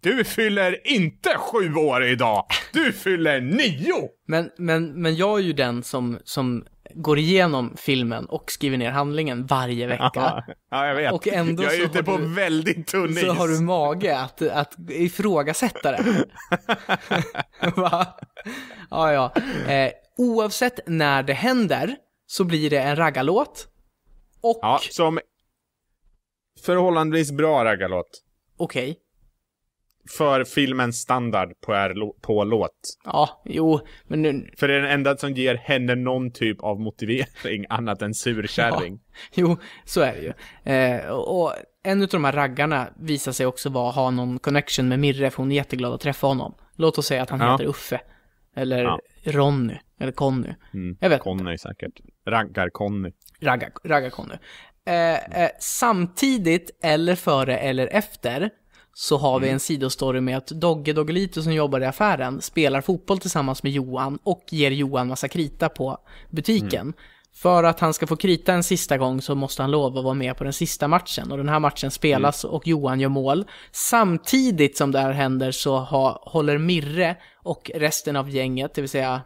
Du fyller inte sju år idag! Du fyller nio! Men, men, men jag är ju den som, som går igenom filmen och skriver ner handlingen varje vecka. Ja, jag vet. Och ändå jag är så ute på du, väldigt tunn is. Så har du mage att, att ifrågasätta det. <laughs> Va? Ja, ja. Eh, oavsett när det händer så blir det en raggarlåt. Och... Ja, som förhållandevis bra raggarlåt. Okej. Okay för filmens standard på, är, på låt. Ja, jo, men nu... För det är den enda som ger henne någon typ av motivering <laughs> annat än surkärring. Ja, jo, så är det ju. Eh, och en av de här raggarna visar sig också vara, ha någon connection med Mirre, för hon är jätteglad att träffa honom. Låt oss säga att han ja. heter Uffe. Eller ja. Ronny, eller Conny. Mm, Jag vet Conny inte. säkert. Raggar-Conny. Raggar-Conny. Raggar eh, eh, samtidigt, eller före eller efter, så har vi mm. en sidostory med att Dogge Doggelito som jobbar i affären spelar fotboll tillsammans med Johan och ger Johan massa krita på butiken. Mm. För att han ska få krita en sista gång så måste han lova att vara med på den sista matchen och den här matchen spelas mm. och Johan gör mål. Samtidigt som det här händer så ha, håller Mirre och resten av gänget, det vill säga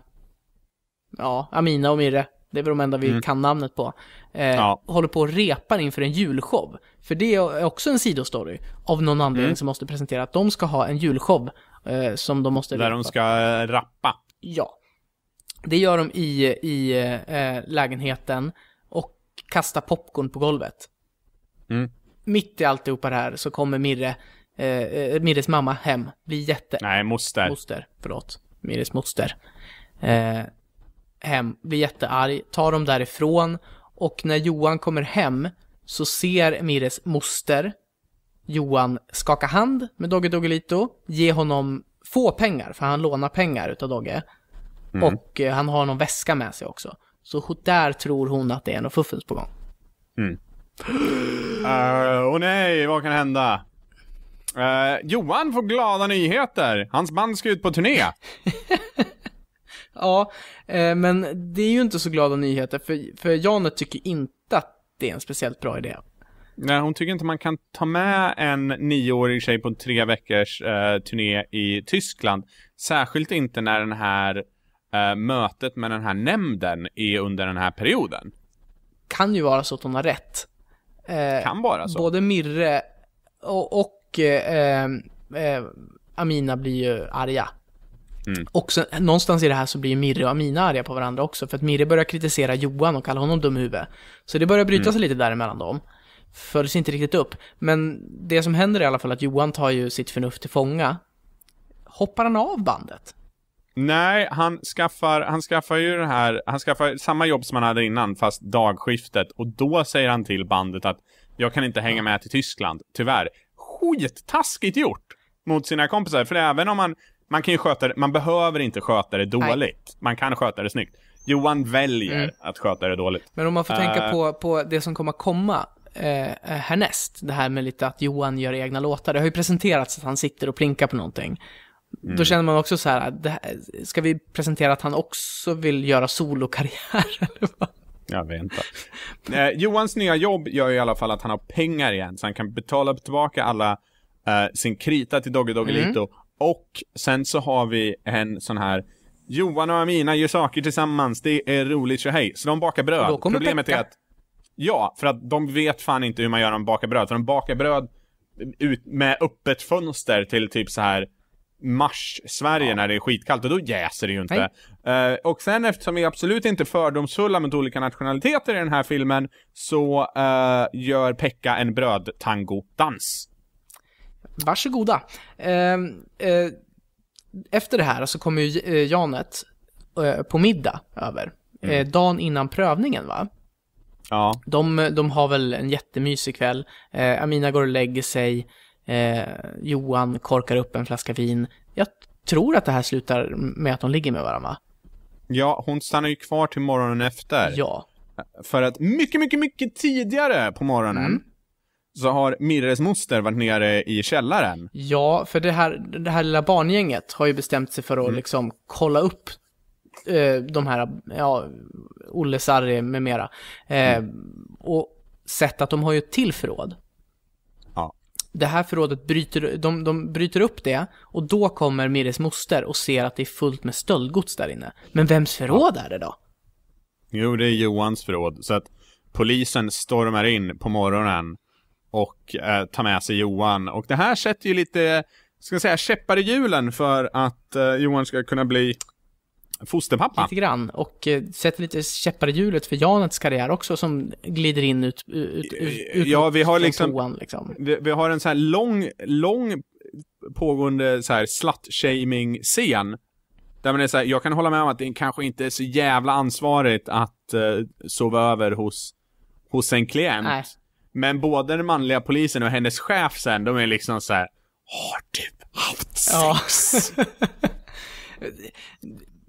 ja, Amina och Mirre det är väl de enda vi mm. kan namnet på, eh, ja. håller på och repar inför en julshow. För det är också en sidostory, av någon anledning mm. som måste presentera att de ska ha en julshow eh, som de måste Där repa. de ska eh, rappa. Ja. Det gör de i, i eh, lägenheten och kastar popcorn på golvet. Mm. Mitt i alltihopa det här så kommer Mirre, eh, eh Mirres mamma hem, blir jätte... Nej, moster. Moster, förlåt. Mirres moster. Eh, hem, blir jättearg, tar dem därifrån och när Johan kommer hem så ser Mires moster Johan skaka hand med Dogge Doggelito, ge honom få pengar, för han lånar pengar utav Dogge. Mm. Och eh, han har någon väska med sig också. Så där tror hon att det är något fuffens på gång. Mm. Uh, <gasps> oh nej, vad kan hända? Uh, Johan får glada nyheter. Hans band ska ut på turné. <laughs> Ja, eh, men det är ju inte så glada nyheter, för, för Janet tycker inte att det är en speciellt bra idé. Nej, hon tycker inte man kan ta med en nioårig tjej på en tre veckors eh, turné i Tyskland. Särskilt inte när den här eh, mötet med den här nämnden är under den här perioden. Kan ju vara så att hon har rätt. Eh, kan vara så. Både Mirre och, och eh, eh, Amina blir ju arga. Mm. Också, någonstans i det här så blir Mirre och Amina arga på varandra också, för att Mirre börjar kritisera Johan och kalla honom dum dumhuvud. Så det börjar bryta mm. sig mm. lite däremellan dem. Följs inte riktigt upp. Men det som händer är i alla fall att Johan tar ju sitt förnuft till fånga. Hoppar han av bandet? Nej, han skaffar, han skaffar ju det här, han skaffar samma jobb som han hade innan, fast dagskiftet. Och då säger han till bandet att jag kan inte hänga med till Tyskland, tyvärr. Skittaskigt gjort! Mot sina kompisar, för även om han man kan ju sköta det, man behöver inte sköta det dåligt. Nej. Man kan sköta det snyggt. Johan väljer mm. att sköta det dåligt. Men om man får uh, tänka eh. på, på det som kommer komma eh, eh, härnäst, det här med lite att Johan gör egna låtar. Det har ju presenterats att han sitter och plinkar på någonting. Mm. Då känner man också så här, här, ska vi presentera att han också vill göra solokarriär? <laughs> Jag vet inte. Eh, Johans nya jobb gör i alla fall att han har pengar igen, så han kan betala tillbaka alla eh, sin krita till Dogge Doggelito mm. Och sen så har vi en sån här Johan och Amina gör saker tillsammans, det är roligt, så hej. Så de bakar bröd. Problemet är att Ja, för att de vet fan inte hur man gör om bakar bröd. För de bakar bröd ut med öppet fönster till typ så här mars-Sverige ja. när det är skitkallt och då jäser det ju inte. Uh, och sen eftersom vi absolut inte är fördomsfulla mot olika nationaliteter i den här filmen så uh, gör Pekka en brödtango-dans. Varsågoda. Ehm, eh, efter det här så kommer ju eh, Janet eh, på middag över. Mm. dagen innan prövningen va? Ja. De, de har väl en jättemysig kväll. Amina går och lägger sig. Johan korkar upp en flaska vin. Jag tror att det här slutar med att de ligger med varandra va? Ja, hon stannar ju kvar till morgonen efter. Ja. För att mycket, mycket, mycket tidigare på morgonen mm så har Mirres moster varit nere i källaren. Ja, för det här, det här lilla barngänget har ju bestämt sig för att mm. liksom kolla upp eh, de här, ja, Olle Sarri med mera. Eh, mm. Och sett att de har ju ett till förråd. Ja. Det här förrådet bryter, de, de bryter upp det och då kommer Mirres moster och ser att det är fullt med stöldgods där inne. Men vems förråd ja. är det då? Jo, det är Johans förråd. Så att polisen stormar in på morgonen och eh, ta med sig Johan. Och det här sätter ju lite, ska jag säga, käppar i hjulen för att eh, Johan ska kunna bli fosterpappa. Lite grann, och eh, sätter lite käppar i hjulet för Janets karriär också som glider in ut, ut, ut, ut Ja, vi har liksom, toan, liksom. Vi, vi, har en så här lång, lång pågående så här slut-shaming-scen. Där man är så här, jag kan hålla med om att det kanske inte är så jävla ansvarigt att eh, sova över hos, hos en klient. Nej. Men både den manliga polisen och hennes chef sen, de är liksom så här, har du haft sex? Ja.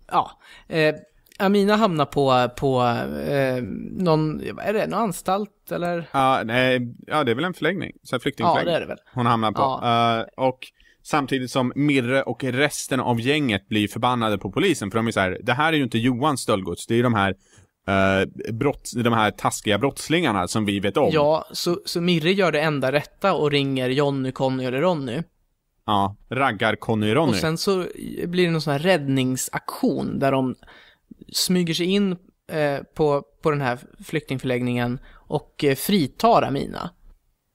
<laughs> ja. Eh, Amina hamnar på, på eh, någon, är det, någon anstalt eller? Ja, nej, ja, det är väl en förläggning. Så en flyktingförläggning. Ja, det är det väl. Hon hamnar på. Ja. Uh, och Samtidigt som Mirre och resten av gänget blir förbannade på polisen för de är så här, det här är ju inte Johans stöldgods, det är ju de här eh, brott, de här taskiga brottslingarna som vi vet om. Ja, så, så Mirre gör det enda rätta och ringer Jonny, Conny eller Ronny. Ja, raggar-Conny Ronny. Och sen så blir det någon sån här räddningsaktion där de smyger sig in eh, på, på den här flyktingförläggningen och eh, fritar Amina.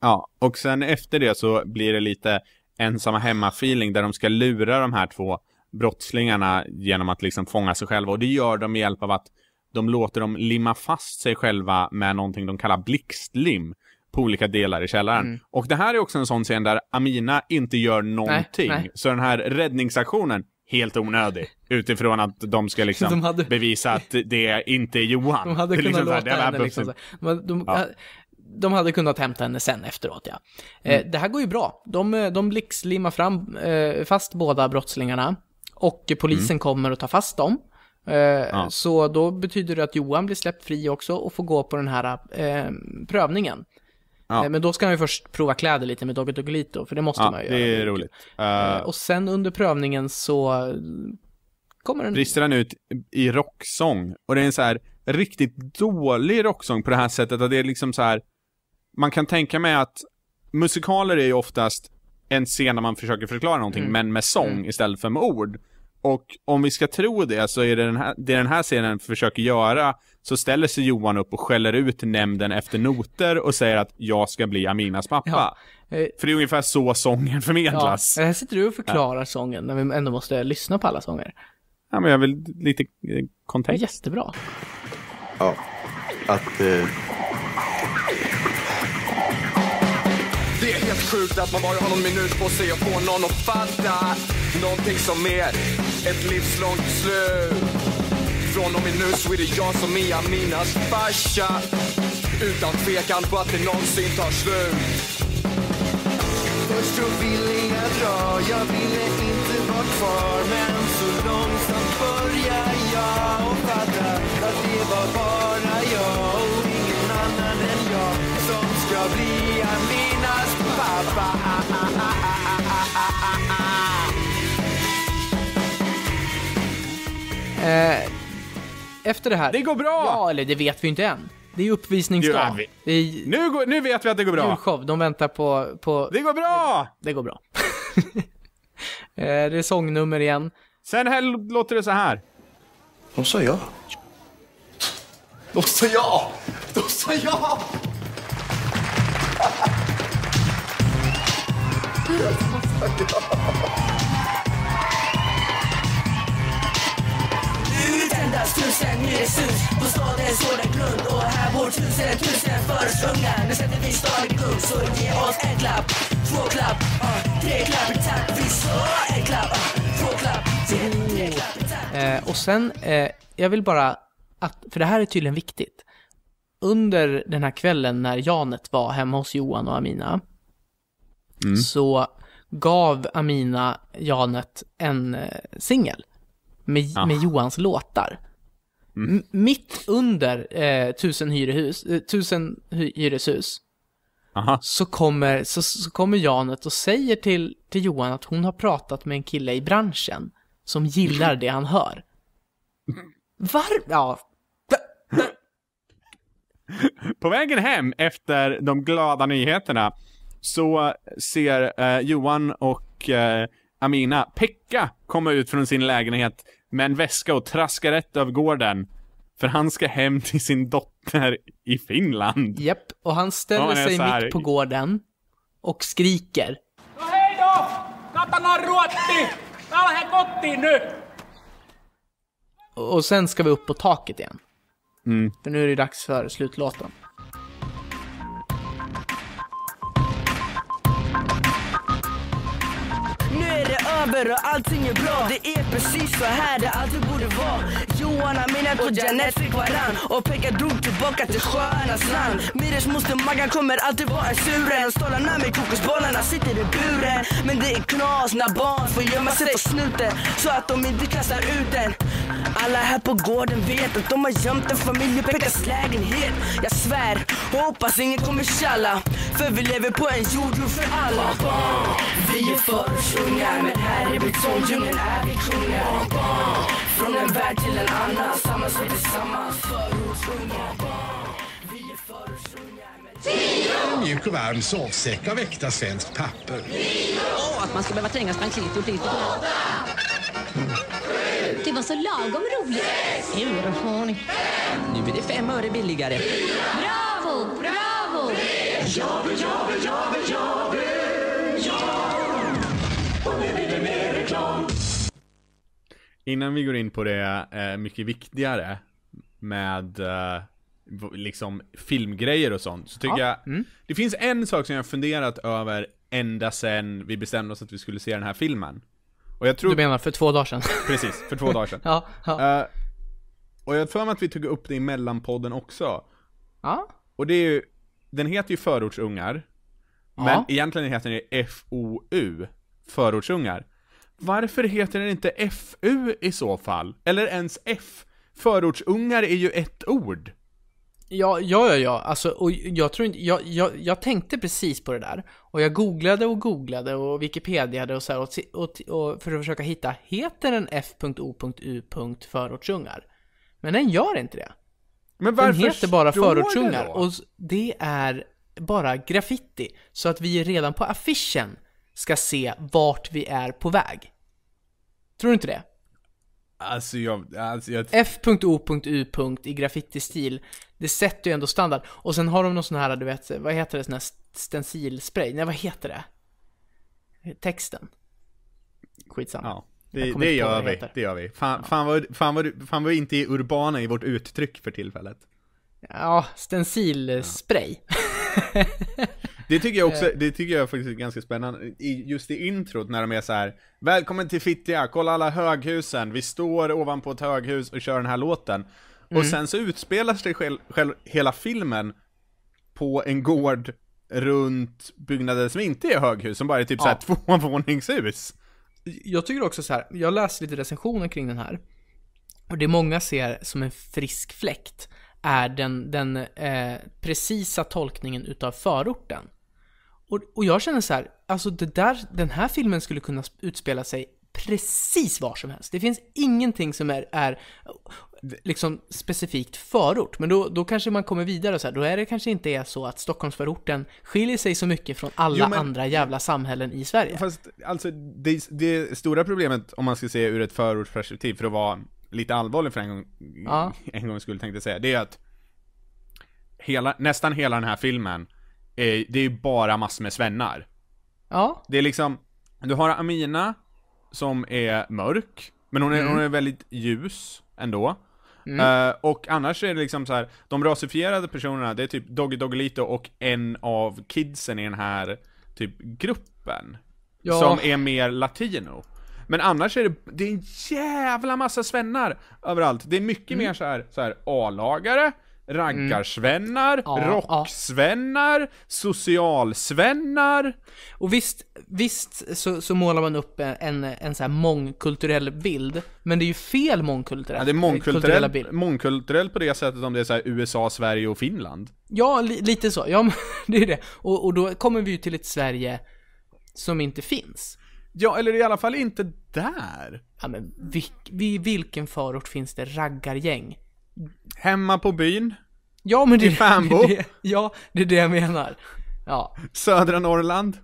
Ja, och sen efter det så blir det lite ensamma hemma-feeling där de ska lura de här två brottslingarna genom att liksom fånga sig själva och det gör de med hjälp av att de låter dem limma fast sig själva med någonting de kallar blixtlim på olika delar i källaren. Mm. Och det här är också en sån scen där Amina inte gör någonting. Nej, nej. Så den här räddningsaktionen, helt onödig. Utifrån att de ska liksom de hade... bevisa att det inte är Johan. De hade kunnat liksom låta henne liksom, de, ja. de, hade kunnat hämta henne sen efteråt ja. Eh, mm. Eh, det här går ju bra. De, eh, de blixtlimmar fram, eh, fast båda brottslingarna. Och polisen mm. kommer och tar fast dem. Eh, ja. Så då betyder det att Johan blir släppt fri också och får gå på den här eh, prövningen. Ja. Eh, men då ska han ju först prova kläder lite med Dogge Doggelito, för det måste ja, man ju det göra. det är roligt. Uh, och sen under prövningen så kommer den... Brister han ut i rocksång. Och det är en så här riktigt dålig rocksång på det här sättet att det är liksom så här... Man kan tänka mig att musikaler är ju oftast en scen där man försöker förklara någonting, mm. men med sång mm. istället för med ord. Och om vi ska tro det så är det den här, det den här scenen försöker göra så ställer sig Johan upp och skäller ut nämnden efter noter och säger att jag ska bli Aminas pappa. Ja. Eh, För det är ungefär så sången förmedlas. Ja, här sitter du och förklarar ja. sången när vi ändå måste lyssna på alla sånger. Ja, men jag vill lite eh, kontext. Jättebra. Ja, att eh, sjukt att man bara har någon minut på sig att få någon att fatta någonting som är ett livslångt slut Från och med nu så är det jag som är Aminas farsa. Utan tvekan på att det någonsin tar slut. Först så ville jag dra, jag ville inte vara kvar Men så långsamt börjar jag att fatta att det var bara jag och ingen annan än jag som ska bli Amina Eh, efter det här. Det går bra! Ja, eller det vet vi inte än. Det är uppvisningsdag. Det det är... Nu, går, nu vet vi att det går bra! Julshow, de väntar på... på... Det går bra! Det, går bra. <laughs> Eh, det är sångnummer igen. Sen här låter det så här. De sa ja. De sa ja! De sa ja! Eh, och sen, eh, jag vill bara att, för det här är tydligen viktigt. Under den här kvällen när Janet var hemma hos Johan och Amina mm. så gav Amina Janet en eh, singel med, ah. med Johans låtar. Mm. Mitt under eh, tusen, hyrehus, eh, tusen hyreshus Aha. Så, kommer, så, så, kommer Janet och säger till, till Johan att hon har pratat med en kille i branschen som gillar det han hör. Var... Ja. På vägen hem efter de glada nyheterna så ser eh, Johan och eh, Amina Pekka komma ut från sin lägenhet med en väska och traska rätt över gården. För han ska hem till sin dotter i Finland. Japp, yep. och han ställer ja, sig här... mitt på gården och skriker. hej då! Katana ruotti! Mä lähden kotiin nu! Och sen ska vi upp på taket igen. Mm. För nu är det dags för slutlåten. över och allting är bra. Det är precis så här det alltid borde vara. Johan, Aminat och Janet fick varann och Pekka drog tillbaka till sjöarnas land. Mires moster Maggan kommer alltid vara en suren. Stollarna med kokosbollarna sitter i buren. Men det är knas när barn får gömma sig för snuten så att de inte kastar ut den. Alla här på gården vet att de har gömt en familj i Pekkas lägenhet. Jag svär, hoppas ingen kommer tjalla. För vi lever på en jordglob för alla. Vi är förortsungar, men här i betongdjungeln är vi kungar. Från en värld till en en annan Samlas vi tillsammans Förortsunga Vi är förortsunga Mjuk och varm sovsäck av äkta svenskt papper. Åh, oh, att man ska behöva trängas bland klit och plit det var så lagom roligt. Eurofon. Nu är det fem öre billigare. Bravo! Bravo! Jobbe, jobbe, jobbe, jobbe, jobbe. Innan vi går in på det eh, mycket viktigare med eh, liksom filmgrejer och sånt, så tycker ja. jag mm. Det finns en sak som jag funderat över ända sen vi bestämde oss att vi skulle se den här filmen. Och jag tror... Du menar för två dagar sedan? <laughs> Precis, för två dagar sedan. <laughs> ja, ja. Uh, och jag tror att vi tog upp det i mellanpodden också. Ja. Och det är ju, den heter ju Förortsungar. Ja. Men egentligen heter den FOU, Förortsungar varför heter den inte FU i så fall? Eller ens F? Förortsungar är ju ett ord. Ja, ja, ja, ja. Alltså, och jag tror inte, jag, jag, jag tänkte precis på det där. Och jag googlade och googlade och Wikipediade och så här, och, och, och för att försöka hitta, heter den F.O.U. förortsungar? Men den gör inte det. Men varför Den heter bara förortsungar. Det och det är bara graffiti. Så att vi redan på affischen ska se vart vi är på väg. Tror du inte det? Alltså jag, alltså jag... F.O.U. i graffitistil, det sätter ju ändå standard. Och sen har de någon sån här, du vet, vad heter det, sån här stencilspray? Nej, vad heter det? Texten? Skitsamma. Ja. Det, det gör vi, det, gör vi. Fan, ja. fan, vad, fan, fan inte är urbana i vårt uttryck för tillfället. Ja, stencilspray. Ja. <laughs> Det tycker jag också, eh. det tycker jag faktiskt är ganska spännande, just i introt när de är så här Välkommen till Fittja, kolla alla höghusen, vi står ovanpå ett höghus och kör den här låten. Mm. Och sen så utspelar sig själv, själv, hela filmen på en gård runt byggnader som inte är höghus, som bara är typ ja. så <laughs> tvåvåningshus. Jag tycker också så här, jag läste lite recensioner kring den här. Och det många ser som en frisk fläkt är den, den eh, precisa tolkningen utav förorten. Och, och jag känner så här, alltså det där, den här filmen skulle kunna utspela sig precis var som helst. Det finns ingenting som är, är liksom specifikt förort, men då, då kanske man kommer vidare och så här, då är det kanske inte är så att Stockholmsförorten skiljer sig så mycket från alla jo, men, andra jävla samhällen i Sverige. Fast, alltså, det, det stora problemet, om man ska se ur ett förortsperspektiv, för att vara lite allvarlig för en gång, ja. en gång skulle tänkte säga, det är att hela, nästan hela den här filmen Eh, det är ju bara massor med svennar. Ja. Det är liksom, du har Amina, som är mörk, men hon är, mm. hon är väldigt ljus ändå. Mm. Uh, och annars är det liksom så här, de rasifierade personerna, det är typ Doggy Doggelito och en av kidsen i den här typ gruppen. Ja. Som är mer latino. Men annars är det, det är en jävla massa svennar överallt. Det är mycket mm. mer så här, så här A-lagare, Raggarsvennar, mm. ja, rocksvennar, ja. socialsvennar. Och visst, visst så, så, målar man upp en, en så här mångkulturell bild, men det är ju fel mångkulturell. Ja, det är mångkulturell, mångkulturell på det sättet om det är så USA, Sverige och Finland. Ja, li, lite så. Ja, <laughs> det är det. Och, och då kommer vi ju till ett Sverige som inte finns. Ja, eller i alla fall inte där. Ja, men vil, vid vilken förort finns det raggargäng? Hemma på byn. Ja, men det, I Färnbo. <laughs> Det, ja, det är det jag menar. Ja. Södra Norrland.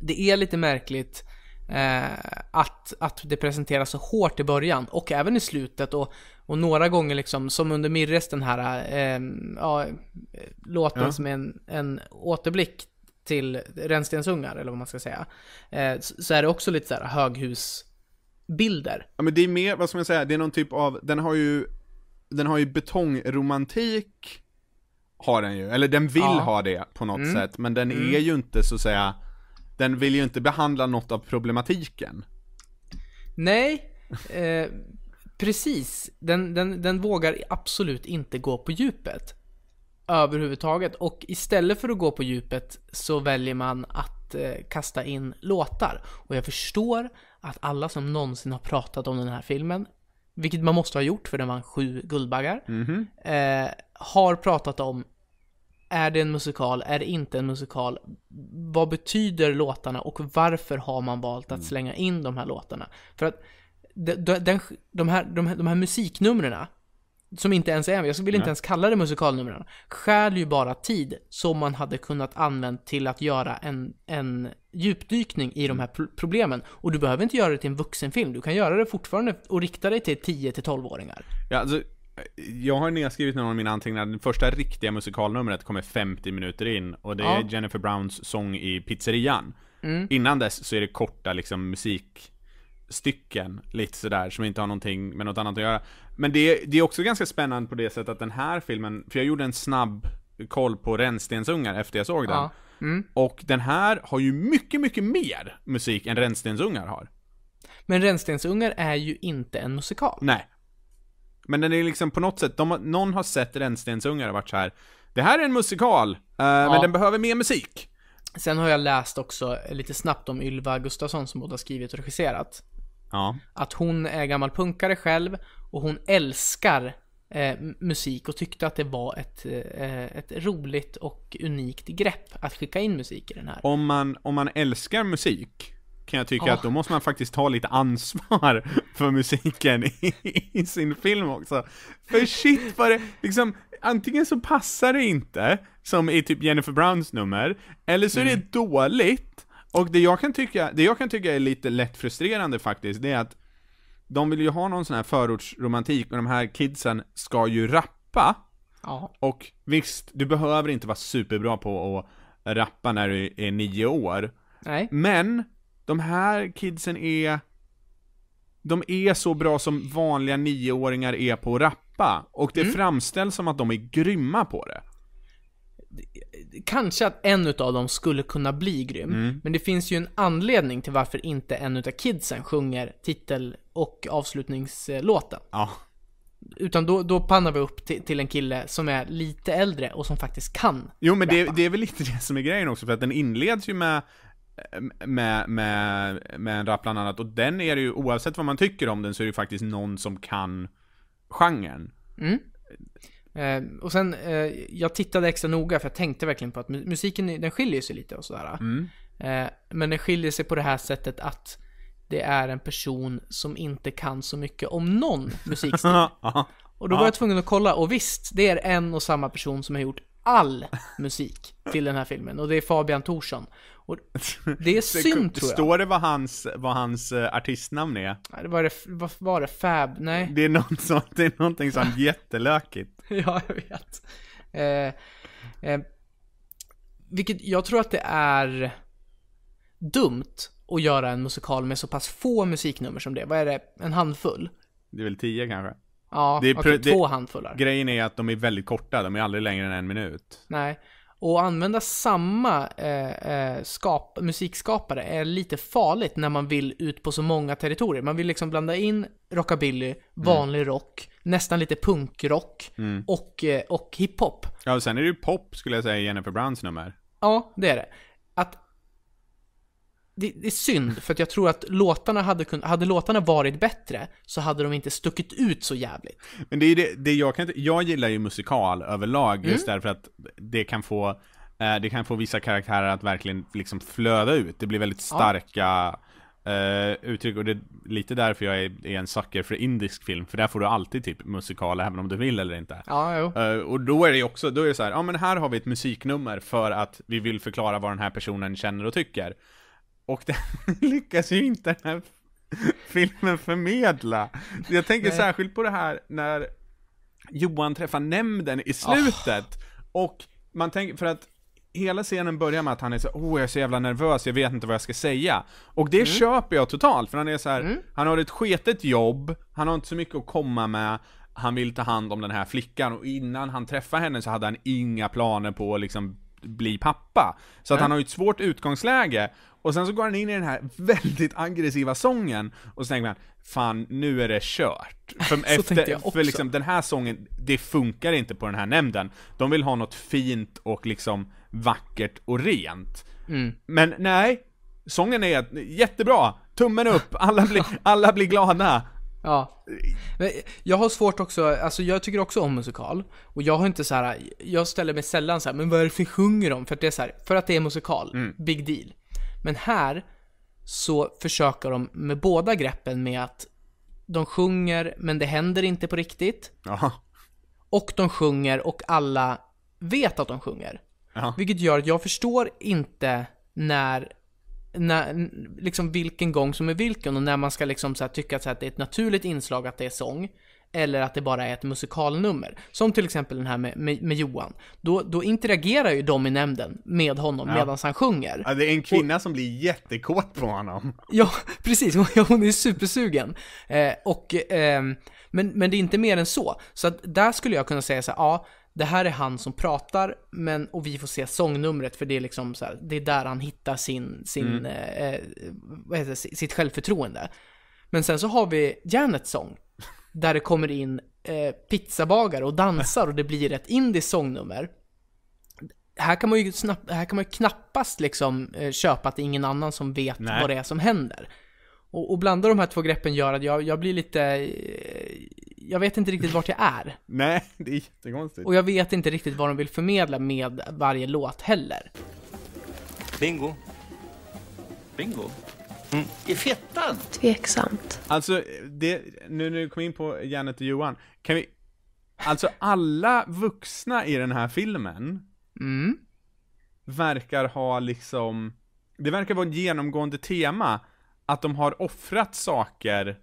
Det är lite märkligt eh, att, att det presenteras så hårt i början och även i slutet och, och några gånger liksom, som under Mirres den här ehm, eh, ja, låten ja. som är en, en återblick till Rännstensungar, eller vad man ska säga. Eh, så, så är det också lite så här höghusbilder. Ja men det är mer, vad ska man säga, det är någon typ av, den har ju den har ju betongromantik, har den ju, eller den vill ja. ha det på något mm. sätt, men den mm. är ju inte så att säga, den vill ju inte behandla något av problematiken. Nej, eh, precis. Den, den, den vågar absolut inte gå på djupet. Överhuvudtaget. Och istället för att gå på djupet så väljer man att eh, kasta in låtar. Och jag förstår att alla som någonsin har pratat om den här filmen vilket man måste ha gjort för den vann sju Guldbaggar, mm -hmm. eh, har pratat om är det en musikal? Är det inte en musikal? Vad betyder låtarna och varför har man valt att mm. slänga in de här låtarna? För att de, de, de, här, de här, här musiknumren som inte ens är, jag vill inte ens kalla det musikalnumren, stjäl ju bara tid som man hade kunnat använda till att göra en, en djupdykning i de här problemen. Och du behöver inte göra det till en vuxenfilm, du kan göra det fortfarande och rikta dig till 10-12-åringar. Ja, alltså, jag har nedskrivit några av mina anteckningar, det första riktiga musikalnumret kommer 50 minuter in och det ja. är Jennifer Browns sång i pizzerian. Mm. Innan dess så är det korta liksom musik stycken lite sådär som inte har någonting med något annat att göra. Men det, det är också ganska spännande på det sättet att den här filmen, för jag gjorde en snabb koll på Rännstensungar efter jag såg den. Ja. Mm. Och den här har ju mycket, mycket mer musik än Rännstensungar har. Men Rännstensungar är ju inte en musikal. Nej. Men den är liksom på något sätt, de, någon har sett Rännstensungar och varit så här. Det här är en musikal, uh, ja. men den behöver mer musik. Sen har jag läst också lite snabbt om Ylva Gustafsson som både har skrivit och regisserat. Ja. Att hon är gammal punkare själv och hon älskar eh, musik och tyckte att det var ett, eh, ett roligt och unikt grepp att skicka in musik i den här. Om man, om man älskar musik kan jag tycka ja. att då måste man faktiskt ta lite ansvar <laughs> för musiken i, i sin film också. För shit vad det, liksom, antingen så passar det inte, som i typ Jennifer Browns nummer, eller så är det mm. dåligt, och det jag kan tycka, det jag kan tycka är lite lätt frustrerande faktiskt, det är att de vill ju ha någon sån här förortsromantik och de här kidsen ska ju rappa. Ja. Och visst, du behöver inte vara superbra på att rappa när du är nio år. Nej. Men, de här kidsen är... De är så bra som vanliga nioåringar är på att rappa, och det mm. framställs som att de är grymma på det. Kanske att en utav dem skulle kunna bli grym, mm. men det finns ju en anledning till varför inte en utav kidsen sjunger titel och avslutningslåten. Ja. Utan då, då pannar vi upp till, en kille som är lite äldre och som faktiskt kan Jo men det, det, är väl lite det som är grejen också, för att den inleds ju med med, med, med en rap bland annat, och den är det ju, oavsett vad man tycker om den, så är det ju faktiskt någon som kan genren. Mm. Eh, och sen, eh, jag tittade extra noga för jag tänkte verkligen på att musiken den skiljer sig lite och sådär. Mm. Eh, men den skiljer sig på det här sättet att det är en person som inte kan så mycket om någon <laughs> musikstil. och då var jag tvungen att kolla, och visst, det är en och samma person som har gjort all musik till den här filmen. Och det är Fabian Torsson. Och det är <laughs> synd tror jag. Står det vad hans, vad hans eh, artistnamn är? Nej, det var, det, vad var det? Fab? Nej. Det är, något sånt, <laughs> det är någonting sånt <laughs> jättelökigt. ja, jag vet. Eh, eh, vilket jag tror att det är dumt att göra en musikal med så pass få musiknummer som det. Vad är det? En handfull? Det är väl tio kanske? Ja, det är, okay, två handfullar. Grejen är att de är väldigt korta, de är aldrig längre än en minut. Nej, och använda samma eh, eh, skap, musikskapare är lite farligt när man vill ut på så många territorier. Man vill liksom blanda in rockabilly, mm. vanlig mm. rock, nästan lite punkrock mm. och, eh, och hiphop. Ja, och sen är det ju pop skulle jag säga i Jennifer Browns nummer. Ja, det är det. Att det, det, är synd, för jag tror att låtarna hade kunnat, hade låtarna varit bättre så hade de inte stuckit ut så jävligt. Men det är det, det jag kan inte, jag gillar ju musikal överlag mm. just därför att det kan få, eh, det kan få vissa karaktärer att verkligen liksom flöda ut. Det blir väldigt starka ja. uh, eh, uttryck och det är lite därför jag är, är en sucker för indisk film, för där får du alltid typ musikal även om du vill eller inte. Ja, jo. Uh, och då är det ju också, då är det så här, ja men här har vi ett musiknummer för att vi vill förklara vad den här personen känner och tycker. Och den <laughs> lyckas ju inte den här filmen förmedla. Jag tänker Nej. särskilt på det här när Johan träffar nämnden i ah. slutet. Oh. Och man tänker, för att hela scenen börjar med att han är så åh oh, jag är så jävla nervös, jag vet inte vad jag ska säga. Och det mm. köper jag totalt, för han är så här, mm. han har ett sketet jobb, han har inte så mycket att komma med, han vill ta hand om den här flickan och innan han träffar henne så hade han inga planer på att liksom bli pappa. Så mm. att han har ju ett svårt utgångsläge och sen så går han in i den här väldigt aggressiva sången, och så tänker man Fan, nu är det kört. <laughs> För, efter, för liksom, den här sången, det funkar inte på den här nämnden. De vill ha något fint och liksom vackert och rent. Mm. Men nej, sången är jättebra. Tummen upp, alla blir, <laughs> alla blir glada. Ja. Men jag har svårt också, alltså jag tycker också om musikal. Och jag har inte så här, jag ställer mig sällan så här, men varför sjunger de? För att det är så här, för att det är musikal. Mm. Big deal. Men här så försöker de med båda greppen med att de sjunger, men det händer inte på riktigt. Aha. Och de sjunger och alla vet att de sjunger. Aha. Vilket gör att jag förstår inte när, när, liksom vilken gång som är vilken och när man ska liksom så tycka att det är ett naturligt inslag att det är sång eller att det bara är ett musikalnummer. Som till exempel den här med, med, med Johan. Då, då interagerar ju de i nämnden med honom ja. medan han sjunger. Ja, det är en kvinna och, som blir jättekåt på honom. <laughs> Ja, precis. Hon är supersugen. Eh, och, eh, men, men det är inte mer än så. Så att där skulle jag kunna säga så här, ja, det här är han som pratar, men, och vi får se sångnumret för det är liksom så här, det är där han hittar sin, sin, mm. eh, eh vad heter det, sitt självförtroende. Men sen så har vi Janets sång där det kommer in eh, pizzabagare och dansar och det blir ett indiskt sångnummer. Här kan man ju, snapp, här kan man knappast liksom eh, köpa att det är ingen annan som vet Nej. vad det är som händer. Och, och blanda de här två greppen gör att jag, jag blir lite... Eh, jag vet inte riktigt vart jag är. Nej, det är jättekonstigt. Och jag vet inte riktigt vad de vill förmedla med varje låt heller. Bingo. Bingo. Mm. I fettan? Tveksamt. Alltså, det, nu när du kom in på Janet och Johan, kan vi... Alltså alla vuxna i den här filmen mm. verkar ha liksom... Det verkar vara ett genomgående tema att de har offrat saker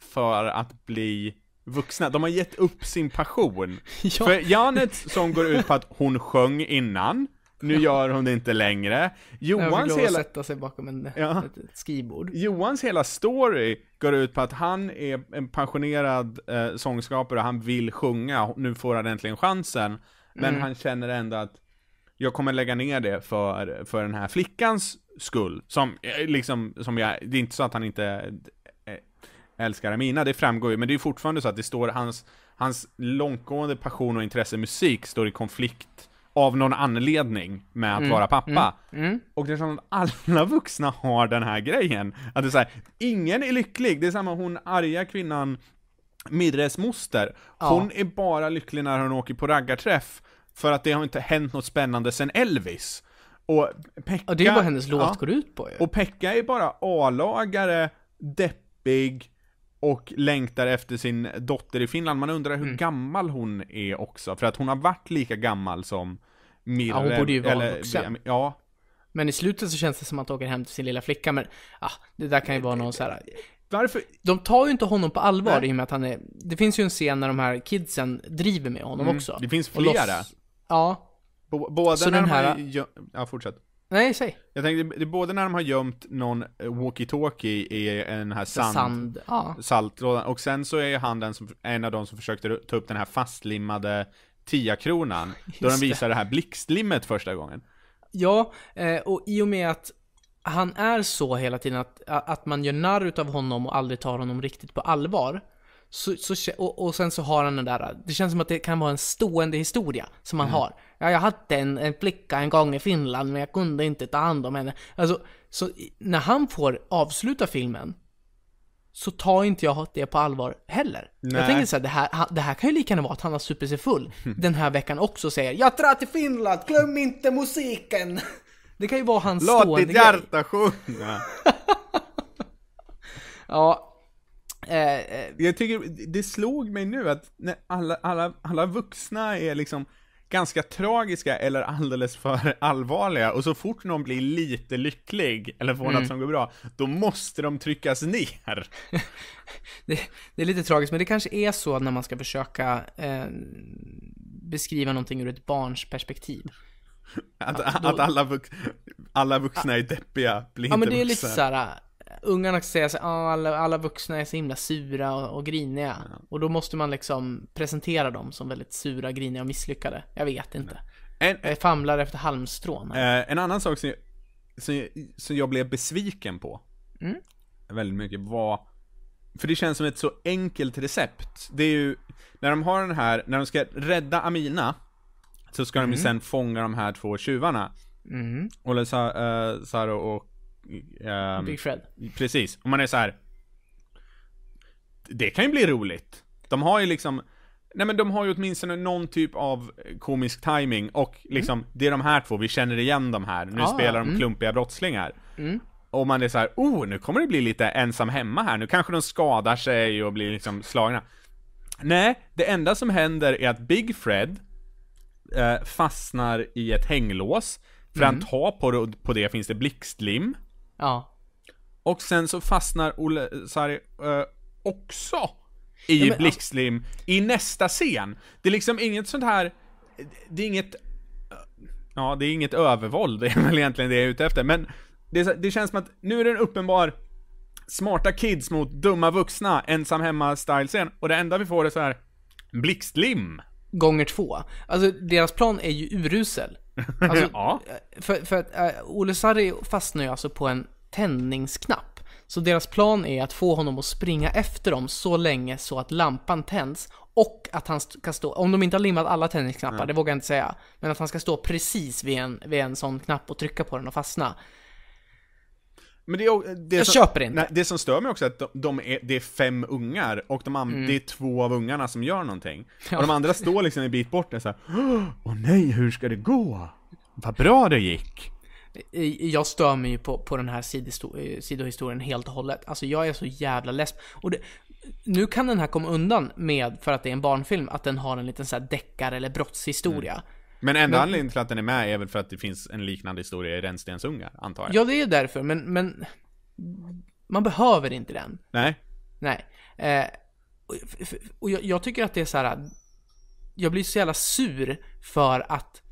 för att bli vuxna. De har gett upp sin passion. <laughs> ja. För Janet som går ut på att hon sjöng innan, nu gör hon det inte längre. Johans jag hela... sätta sig bakom en, ja. ett skrivbord. Johans hela story går ut på att han är en pensionerad eh, sångskapare och han vill sjunga. Nu får han äntligen chansen. Men mm. han känner ändå att jag kommer lägga ner det för, för den här flickans skull. Som, eh, liksom, som jag, det är inte så att han inte eh, älskar Amina, det framgår ju, men det är fortfarande så att det står hans, hans långtgående passion och intresse musik står i konflikt av någon anledning med att mm. vara pappa. Mm. Mm. Och det är som att alla <laughs> vuxna har den här grejen. Att det är så här, ingen är lycklig. Det är samma hon arga kvinnan, Mirres moster. Hon ja. är bara lycklig när hon åker på raggarträff. För att det har inte hänt något spännande sen Elvis. Och Pekka... Ja, det är vad hennes låt går ut på ju. Och Pekka är bara A-lagare, deppig, och längtar efter sin dotter i Finland. Man undrar hur mm. gammal hon är också, för att hon har varit lika gammal som Mirre. Ja, hon borde ju vara vuxen. Ja. Men i slutet så känns det som att han åker hem till sin lilla flicka, men ah, det där kan ju vara någon så här... Varför? De tar ju inte honom på allvar Nej. i och med att han är... Det finns ju en scen när de här kidsen driver med honom mm. också. Det finns flera. Ja. B både så när den här... de har... Ja, fortsätt. Nej, säg. Jag tänkte, det är både när de har gömt någon eh, walkie-talkie i den här sand, sand ja. saltlådan, och sen så är han den som, en av de som försökte ta upp den här fastlimmade kronan Då de visar det här blixtlimmet första gången. Ja, eh, och i och med att han är så hela tiden, att, att man gör narr utav honom och aldrig tar honom riktigt på allvar. Så, så, och, och, sen så har han den där, det känns som att det kan vara en stående historia som man mm. har. Ja, jag hade en, en flicka en gång i Finland men jag kunde inte ta hand om henne. Alltså, så när han får avsluta filmen så tar inte jag det på allvar heller. Nej. Jag tänker såhär, det här, det här kan ju lika gärna vara att han har super sig full <laughs> den här veckan också och säger Jag drar till Finland, glöm inte musiken! <laughs> Det kan ju vara hans Låt stående Låt ditt hjärta sjunga! <laughs> ja. Eh, eh, jag tycker, det slog mig nu att alla, alla, alla vuxna är liksom ganska tragiska eller alldeles för allvarliga och så fort någon blir lite lycklig eller får mm. något som går bra, då måste de tryckas ner. <laughs> det, det, är lite tragiskt, men det kanske är så när man ska försöka eh, beskriva någonting ur ett barns perspektiv. Att, att, då, att alla, vux, alla vuxna är deppiga, blir ja, inte vuxna. Ja, men det vuxen. är lite såhär, ungarna säga att ah, alla, alla vuxna är så himla sura och, och griniga. Ja. Och då måste man liksom presentera dem som väldigt sura, griniga och misslyckade. Jag vet inte. En, jag famlar efter halmstrån. Eh, en annan sak som jag, som jag, som jag blev besviken på mm. väldigt mycket var för det känns som ett så enkelt recept. Det är ju, när de har den här, när de ska rädda Amina, så ska mm. de ju mm. sen fånga de här två tjuvarna. Mm. Olle eh, Saro och Um, Big Fred. Precis. om man är så här. Det kan ju bli roligt. De har ju liksom... Nej men de har ju åtminstone någon typ av komisk timing och liksom, mm. det är de här två, vi känner igen de här, nu ah, spelar de mm. klumpiga brottslingar. Mm. Och man är så här, oh, nu kommer det bli lite ensam hemma här, nu kanske de skadar sig och blir liksom slagna. Nej, det enda som händer är att Big Fred eh, fastnar i ett hänglås, för mm. han tar på det och på det finns det blixtlim. Ja. Och sen så fastnar Olle eh, Sarri uh, eh, också i ja, alltså- blixtlim alltså... i nästa scen. Det är liksom inget sånt här, det är inget, ja det är inget övervåld, det är <laughs> väl egentligen det jag är ute efter, men det, det känns som att nu är det en uppenbar smarta kids mot dumma vuxna, ensam hemma-style-scen, och det enda vi får är så här blixtlim. Gånger två. Alltså deras plan är ju urusel. Alltså, <laughs> ja. Eh, för, för att uh, Ole Sarri fastnar ju alltså på en tändningsknapp. Så deras plan är att få honom att springa efter dem så länge så att lampan tänds och att han kan stå, om de inte har limmat alla tändningsknappar, mm. det vågar jag inte säga, men att han ska stå precis vid en, vid en sån knapp och trycka på den och fastna. Men det, är, det jag som, köper inte. Nej, det som stör mig också är att de, de är, det är fem ungar och de mm. det är två av ungarna som gör någonting. Ja. Och de andra står liksom en bit bort och så Åh nej, hur ska det gå? Vad bra det gick! Jag stör mig ju på, på den här eh, sidohistorien helt och hållet. Alltså jag är så jävla less. Och det, nu kan den här komma undan med, för att det är en barnfilm, att den har en liten så här eller brottshistoria. Mm. Men enda men, anledningen till att den är med är väl för att det finns en liknande historia i Rännstensungar, antar jag? Ja, det är därför, men, men man behöver inte den. Nej. Nej. Eh, och, och jag, jag, tycker att det är så här, jag blir så jävla sur för att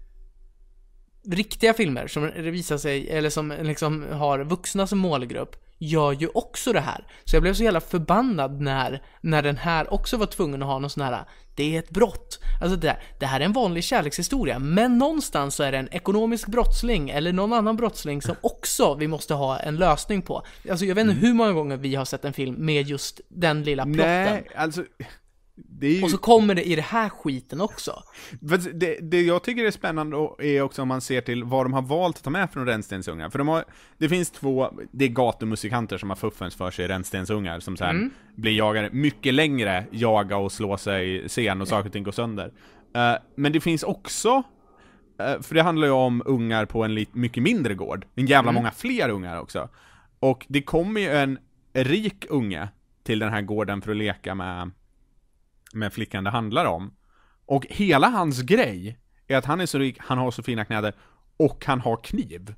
riktiga filmer som visar sig, eller som liksom har vuxna som målgrupp, gör ju också det här. Så jag blev så jävla förbannad när, när den här också var tvungen att ha någon sån här det är ett brott. Alltså det, här, det här är en vanlig kärlekshistoria, men någonstans så är det en ekonomisk brottsling eller någon annan brottsling som också vi måste ha en lösning på. Alltså jag vet inte mm. hur många gånger vi har sett en film med just den lilla plotten. Nej, alltså ju... Och så kommer det i den här skiten också. Det, det jag tycker är spännande är också om man ser till vad de har valt att ta med från Rännstensungar. För de har, det finns två, det är gatumusikanter som har fuffens för sig Rännstensungar som sen mm. blir jagade mycket längre, jaga och slå sig sen och saker och ting går sönder. Eh, men det finns också eh, för det handlar ju om ungar på en lite, mycket mindre gård. En jävla mm. många fler ungar också. Och det kommer ju en rik unge till den här gården för att leka med med flickan det handlar om. Och hela hans grej är att han är så rik, han har så fina kläder och han har kniv.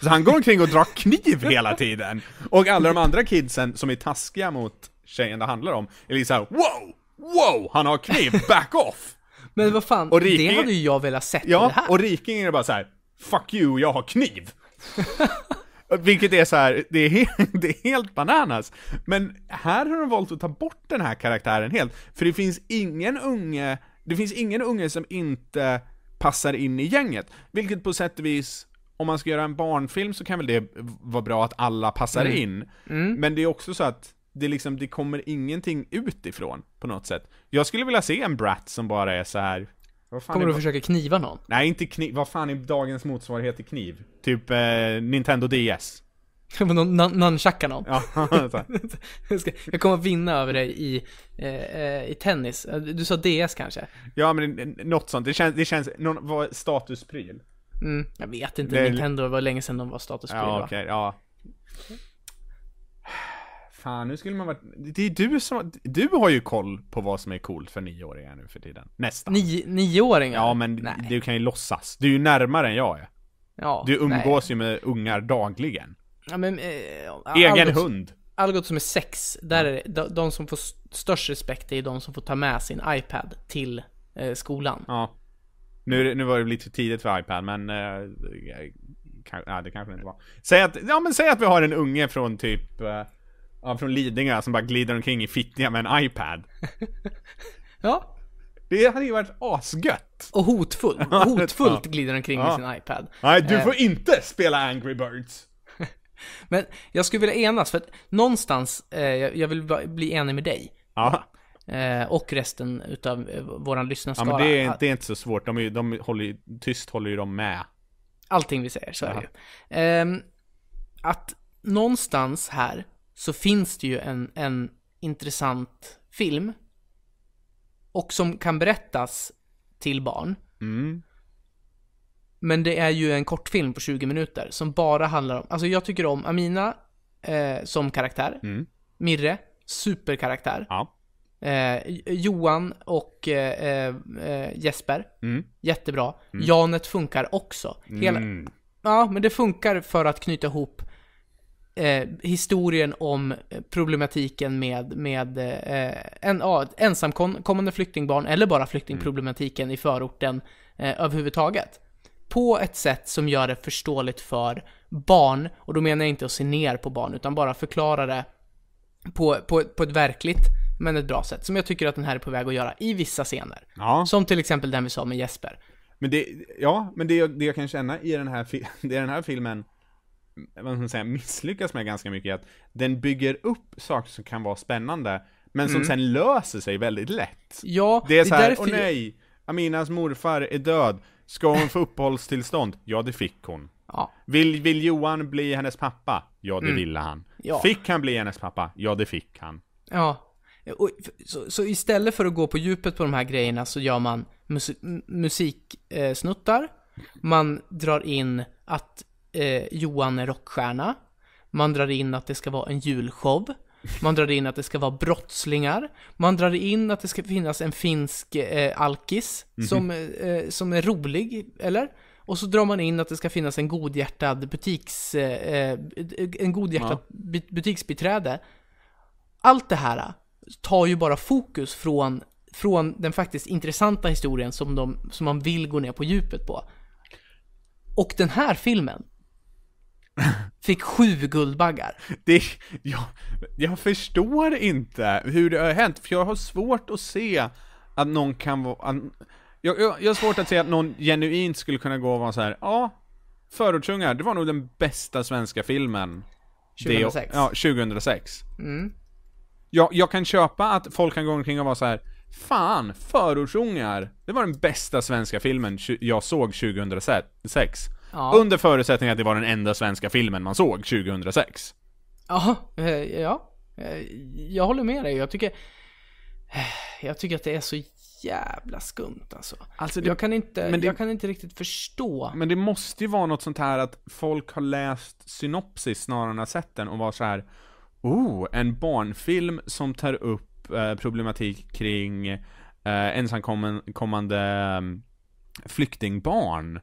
Så han går omkring och drar kniv hela tiden! Och alla de andra kidsen som är taskiga mot tjejen det handlar om, är liksom såhär wow! Wow! Han har kniv, back off! Men vad fan, och Riking, det hade ju jag velat sett ja, det här. Ja, och Riking är bara så här, fuck you, jag har kniv! <laughs> Vilket är så här, det är, helt, <laughs> det är helt bananas. Men här har de valt att ta bort den här karaktären helt, för det finns ingen unge, det finns ingen unge som inte passar in i gänget. Vilket på sätt och vis, om man ska göra en barnfilm så kan väl det vara bra att alla passar mm. in. Mm. Men det är också så att det, liksom, det kommer ingenting utifrån på något sätt. Jag skulle vilja se en Brat som bara är så här Kommer du försöka kniva någon? Nej, inte kniv. Vad fan är dagens motsvarighet till kniv? Typ eh, Nintendo DS. <laughs> någon nunchucka någon. Ja, <laughs> <laughs> jag kommer vinna över dig i, eh, eh i tennis. Eh, du sa DS kanske? Ja, men något sånt. Det känns, det känns någon, vad, statuspryl. Mm, jag vet inte. Det... Nintendo var länge sedan de var statuspryl ja, va? Okay, ja. Fan, nu skulle man vara... Det är du som... Du har ju koll på vad som är coolt för nioåringar nu för tiden. Nästan. Ni, nioåringar? Ja, men nej. du kan ju låtsas. Du är ju närmare än jag är. Ja, du umgås nej. ju med ungar dagligen. Ja, men, eh, Egen Algot, hund. Algot som är sex, där ja. är det, de, de, som får störst respekt är de som får ta med sin iPad till eh, skolan. Ja. Nu, nu var det lite tidigt för iPad, men... Eh, kan, ja, det kanske inte var. Säg att, ja, men säg att vi har en unge från typ... Eh, Ja, från Lidingö som bara glider omkring i Fittja med en iPad. <laughs> ja. Det hade ju varit asgött. Och <laughs> hotfullt! hotfullt glider omkring ja. med sin iPad. Nej, du eh. får eh. inte spela Angry Birds. <laughs> Men jag skulle vilja enas, för att någonstans, eh, jag vill bli enig med dig. Ja. Eh, och resten utav eh, våran lyssnarskara. Ja, men det är, det är inte så svårt. De, är, de håller ju, tyst håller ju de med. Allting vi säger, så ja. är det ju. Ehm, att någonstans här så finns det ju en, en intressant film. Och som kan berättas till barn. Mm. Men det är ju en kortfilm på 20 minuter som bara handlar om, alltså jag tycker om Amina eh, som karaktär. Mm. Mirre, superkaraktär. Ja. Eh, Johan och eh, eh Jesper, mm. jättebra. Mm. Janet funkar också. Hela, mm. Ja, men det funkar för att knyta ihop eh, historien om eh, problematiken med, med eh, en, ja, ensamkommande flyktingbarn eller bara flyktingproblematiken mm. i förorten eh, överhuvudtaget. På ett sätt som gör det förståeligt för barn, och då menar jag inte att se ner på barn, utan bara förklara det på, på, på ett verkligt men ett bra sätt, som jag tycker att den här är på väg att göra i vissa scener. Ja. Som till exempel den vi sa med Jesper. Men det, ja, men det, det jag kan känna i den här, i <laughs> den här filmen vad ska man säga, misslyckas med ganska mycket är att den bygger upp saker som kan vara spännande, men som mm. sen löser sig väldigt lätt. Ja, det är så det är här, åh nej, Aminas morfar är död, ska hon få uppehållstillstånd? Ja, det fick hon. Ja. Vill, vill Johan bli hennes pappa? Ja, det mm. ville han. Ja. Fick han bli hennes pappa? Ja, det fick han. Ja. Och, så, så, istället för att gå på djupet på de här grejerna så gör man mus musiksnuttar, eh, man drar in att eh, Johan är rockstjärna. Man drar in att det ska vara en julshow. Man drar in att det ska vara brottslingar. Man drar in att det ska finnas en finsk eh, alkis mm -hmm. som, eh, som är rolig, eller? Och så drar man in att det ska finnas en godhjärtad butiks... Eh, eh en godhjärtad ja. butiksbiträde. Allt det här eh, tar ju bara fokus från, från den faktiskt intressanta historien som, de, som man vill gå ner på djupet på. Och den här filmen Fick sju guldbaggar. Det, jag, jag förstår inte hur det har hänt, för jag har svårt att se att någon kan vara... Jag, jag, jag har svårt att se att någon genuint skulle kunna gå och vara så här. ja, Förortsungar, det var nog den bästa svenska filmen. 2006? Det, ja, 2006. Mm. Jag, jag kan köpa att folk kan gå omkring och vara så här. Fan, Förortsungar, det var den bästa svenska filmen jag såg 2006. Ja. Under förutsättning att det var den enda svenska filmen man såg 2006. Eh, ja, ja. Eh, jag håller med dig. Jag tycker... Eh, jag tycker att det är så jävla skumt alltså. alltså det, jag, kan inte, det, jag kan inte riktigt förstå. Men det måste ju vara något sånt här att folk har läst synopsis snarare än har sett den och var så här. Oh, en barnfilm som tar upp eh, problematik kring eh, ensamkommande eh, flyktingbarn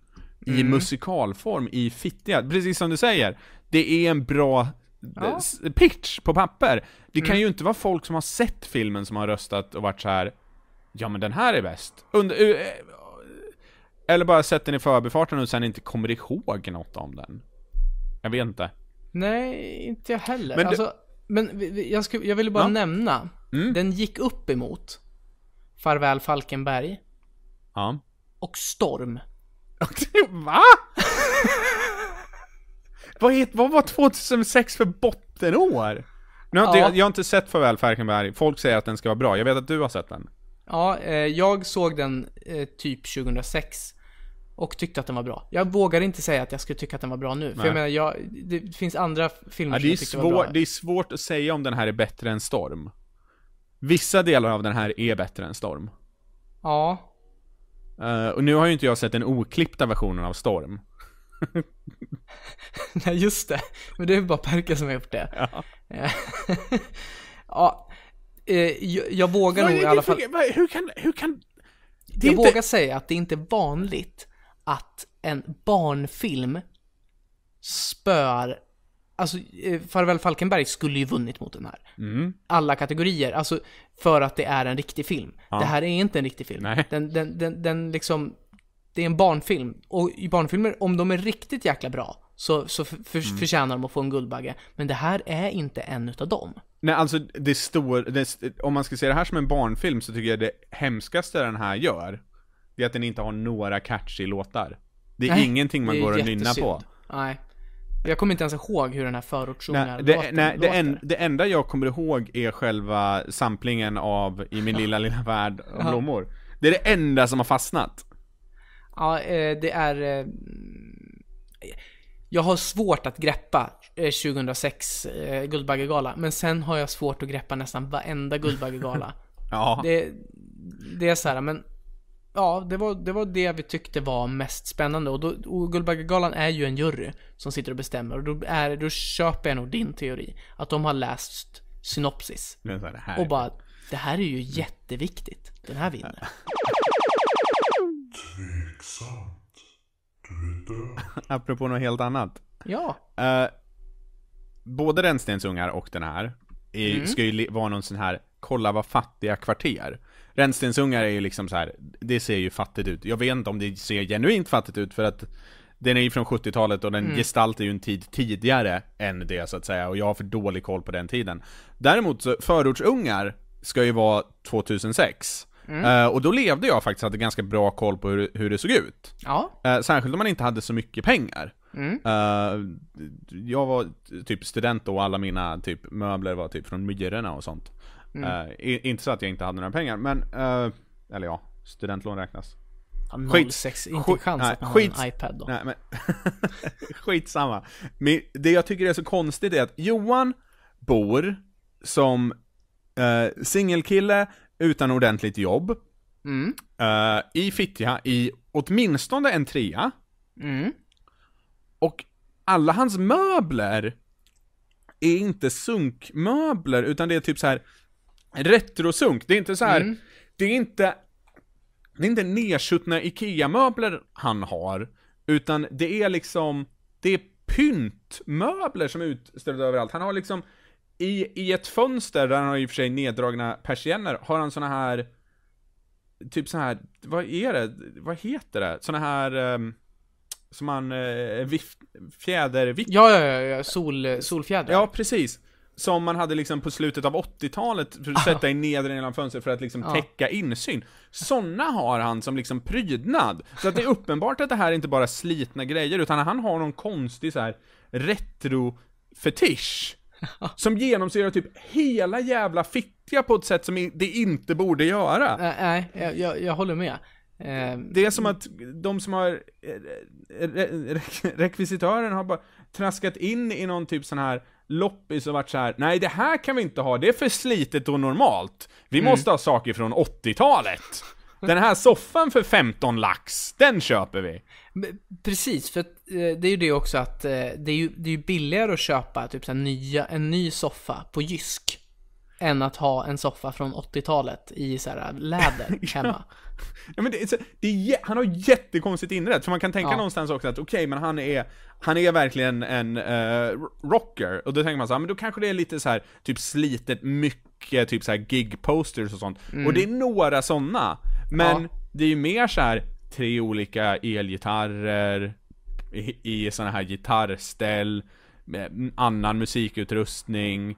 i mm. musikalform i fittiga, precis som du säger. Det är en bra eh, ja. pitch på papper. Det kan mm. ju inte vara folk som har sett filmen som har röstat och varit så här. Ja men den här är bäst. Under, eh, eh, eller bara sett den i förbifarten och sen inte kommer ihåg något om den. Jag vet inte. Nej, inte jag heller. Men, du... Alltså, men jag, skulle, jag ville bara ja. nämna. Mm. Den gick upp emot Farväl Falkenberg. Ja. Och Storm. <laughs> Va? vad, het, vad var 2006 för bottenår? Nu ja. jag, jag har inte sett Farväl Falkenberg, folk säger att den ska vara bra, jag vet att du har sett den. Ja, eh, jag såg den eh, typ 2006 och tyckte att den var bra. Jag vågar inte säga att jag skulle tycka att den var bra nu, Nej. för jag menar, jag, det finns andra filmer ja, som jag tyckte svår, var bra. Det är svårt att säga om den här är bättre än Storm. Vissa delar av den här är bättre än Storm. Ja. Uh, och nu har ju inte jag sett den oklippta versionen av Storm. <laughs> Nej, just det. Men det är bara Perka som har gjort det. Ja. <laughs> ja. Eh, jag, jag vågar nog i alla fall... Hur kan... Hur kan... jag inte... vågar säga att det inte är vanligt att en barnfilm spöar... Alltså, eh, Farväl Falkenberg skulle ju vunnit mot den här. Mm. Alla kategorier. Alltså, för att det är en riktig film. Ja. Det här är inte en riktig film. Nej. Den, den, den, den liksom, det är en barnfilm. Och barnfilmer, om de är riktigt jäkla bra, så, så för, för, mm. förtjänar de att få en Guldbagge. Men det här är inte en utav dem. Nej, alltså det står, om man ska se det här som en barnfilm så tycker jag det hemskaste den här gör, det är att den inte har några catchy låtar. Det är Nej, ingenting man går och nynnar på. Nej. Jag kommer inte ens ihåg hur den här förortssångarlåten låter. Nej, det, en, det enda jag kommer ihåg är själva samplingen av I min lilla lilla värld av ja. blommor. Det är det enda som har fastnat. Ja, eh, det är... Eh, jag har svårt att greppa 2006 eh, Guldbaggegala, men sen har jag svårt att greppa nästan varenda Guldbaggegala. <laughs> ja. Det, det är så här, men ja, det var, det var det vi tyckte var mest spännande. Och, och Guldbaggegalan är ju en jury som sitter och bestämmer. Och då, är, då köper jag nog din teori. Att de har läst synopsis. Här... Och bara, det här är ju jätteviktigt. Den här vinner. Tveksamt. Du är död. <laughs> Apropå något helt annat. Ja. Uh, både rännstensungar och den här är, mm. ska ju vara någon sån här, kolla vad fattiga kvarter. Rännstensungar är ju liksom så här, det ser ju fattigt ut. Jag vet inte om det ser genuint fattigt ut för att den är ju från 70-talet och den mm. gestaltar ju en tid tidigare än det så att säga och jag har för dålig koll på den tiden. Däremot så, förortsungar ska ju vara 2006. Mm. Uh, och då levde jag faktiskt, hade ganska bra koll på hur, hur det såg ut. Ja. Uh, särskilt om man inte hade så mycket pengar. Mm. Uh, jag var typ student då och alla mina typ möbler var typ från Myrorna och sånt. Mm. Uh, inte så att jag inte hade några pengar, men... Uh, eller ja, studentlån räknas. Ja, 06, inte skit, chans nej, att man skit, har en iPad då. Nej, men <laughs> skitsamma. Men det jag tycker är så konstigt är att Johan bor som uh, singelkille utan ordentligt jobb. Mm. Uh, I Fittja, i åtminstone en trea. Mm. Och alla hans möbler är inte sunkmöbler, utan det är typ så här retrosunk. Det är inte så här, mm. det är inte, det är inte nedsuttna IKEA-möbler han har, utan det är liksom, det är pyntmöbler som är utställda överallt. Han har liksom, i, i ett fönster, där han har i och för sig neddragna persienner, har han såna här, typ så här, vad är det, vad heter det? Såna här, um, som han, uh, eh, fjädervipp? Ja, ja, ja, sol, solfjäder. Ja, precis som man hade liksom på slutet av 80-talet, för att sätta i nedre delen av fönstret för att liksom ja. täcka insyn. Såna har han som liksom prydnad. Så att det är uppenbart att det här är inte bara slitna grejer, utan han har någon konstig så här retro-fetisch. <laughs> Som genomsyrar typ hela jävla fittja på ett sätt som det inte borde göra. Nej, äh, äh, jag, jag håller med. Ehm. Det är som att de som har eh, re, re, rekvisitören har bara traskat in i någon typ sån här loppis och varit så här, nej det här kan vi inte ha, det är för slitet och normalt. Vi mm. måste ha saker från 80-talet. Den här soffan för 15 lax, den köper vi. Precis, för eh, det är ju det också att eh, det är ju, det är ju billigare att köpa typ så nya, en ny soffa på Jysk än att ha en soffa från 80-talet i så här läder <laughs> hemma. Ja, men det, det är, han har jättekonstigt inrätt, för man kan tänka ja. någonstans också att okej, okay, men han är, han är verkligen en uh, rocker, och då tänker man så här, men då kanske det är lite så här, typ slitet, mycket typ så här gig-posters och sånt, mm. och det är mm. några sådana, men ja. det är ju mer så här tre olika elgitarrer, i, i sådana här gitarrställ, annan musikutrustning,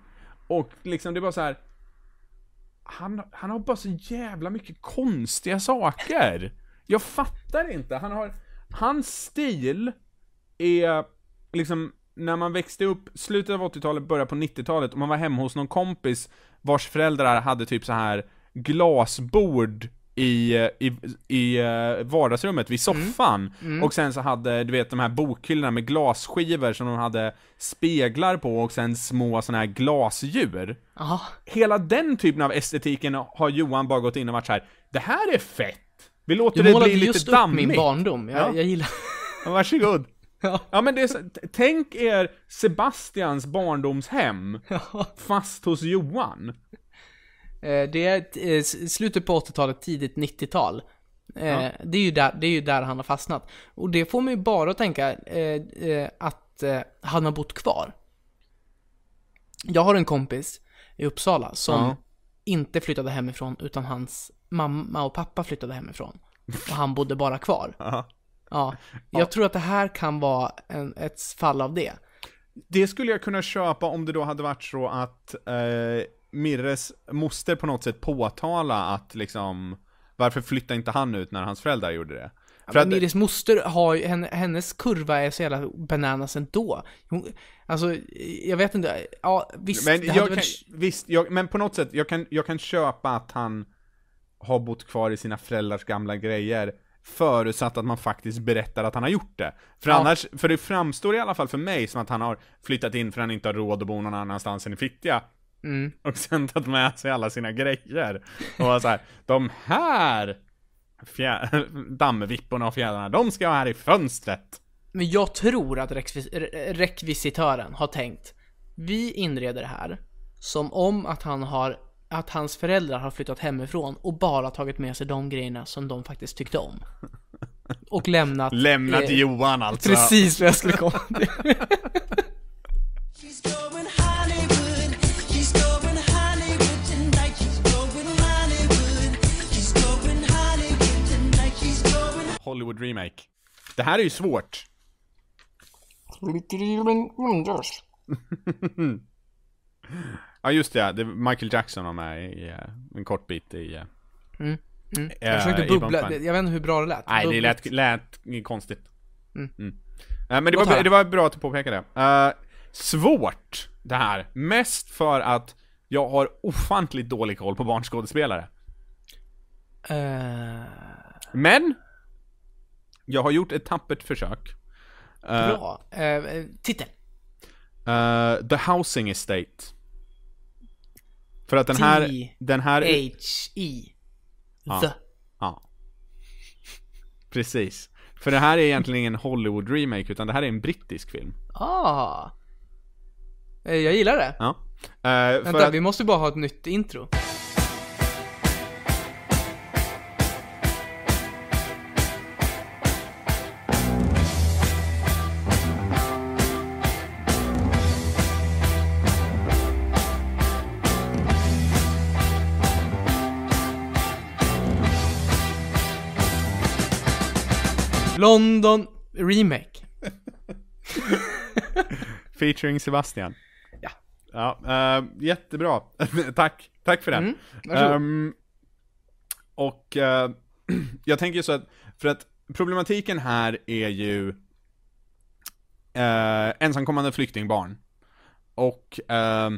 och liksom det är bara så här. Han, han har bara så jävla mycket konstiga saker. Jag fattar inte. Han har, hans stil är liksom när man växte upp, slutet av 80-talet, början på 90-talet och man var hemma hos någon kompis vars föräldrar hade typ så här glasbord i, i, i eh, vardagsrummet vid mm. soffan. Mm. Mm. Och sen så hade, du vet de här bokhyllorna med glasskivor som de hade speglar på och sen små sådana här glasdjur. Aha. Hela den typen av estetiken har Johan bara gått in och varit så här. det här är fett! Vi låter det bli lite dammigt. Du målade just upp min barndom, jag, ja. jag gillar... <laughs> Ja, varsågod. <laughs> Ja. ja men det är så, tänk er Sebastians barndomshem, <laughs> ja. fast hos Johan. Eh, det är eh, slutet på 80-talet, tidigt 90-tal. Eh, ja. Det, är ju där, det är ju där han har fastnat. Och det får mig bara att tänka att han har bott kvar. Jag har en kompis i Uppsala som ja. inte flyttade hemifrån utan hans mamma och pappa flyttade hemifrån. Och han bodde bara kvar. <laughs> Ja. ja. Jag tror att det här kan vara en, ett fall av det. Det skulle jag kunna köpa om det då hade varit så att eh Mirres moster på något sätt påtala att liksom, varför flyttade inte han ut när hans föräldrar gjorde det? Ja, För att... Mirres moster har ju, hennes kurva är så jävla bananas ändå. Hon, alltså, jag vet inte, ja visst. Men, jag kan, varit... visst, jag, men på något sätt, jag kan, jag kan köpa att han har bott kvar i sina föräldrars gamla grejer förutsatt att man faktiskt berättar att han har gjort det. För ja. annars, för det framstår i alla fall för mig som att han har flyttat in för att han inte har råd att bo någon annanstans än i Fittja. Mm. Och sen tagit med sig alla sina grejer. Och var så här, de här <laughs> dammvipporna och fjädrarna, de ska vara här i fönstret. Men jag tror att rekvis rekvisitören har tänkt, vi inreder det här som om att han har att hans föräldrar har flyttat hemifrån och bara tagit med sig de grejerna som de faktiskt tyckte om. <laughs> Och lämnat... lämnat eh, Johan alltså. Precis vad jag skulle komma till. <laughs> Hollywood Remake. Det här är ju svårt. <laughs> ja just det, det Michael Jackson var med i eh, en kort bit i... Eh, mm. Mm. Eh, jag försökte bubbla, jag vet inte hur bra det lät. Nej, det lät, lät konstigt. Mm. Mm. men det var, det var bra att du påpekade det. Uh, svårt, det här. Mest för att jag har ofantligt dålig koll på barnskådespelare. Uh... Men, jag har gjort ett tappert försök. Eh, Bra. Uh, titel? Uh, The Housing Estate. För att den här... Den här... H-E. The. Ja. Precis. För det här är egentligen ingen Hollywood remake, utan det här är en brittisk film. Ah. Jag gillar det. Ja. Uh, Vänta, att... vi måste bara ha ett nytt intro. London Remake. <laughs> Featuring Sebastian. Ja. Ja, uh, jättebra. <laughs> Tack. Tack för den. Mm, um, och uh, <clears throat> jag tänker så att, för att problematiken här är ju uh, ensamkommande flyktingbarn. Och uh,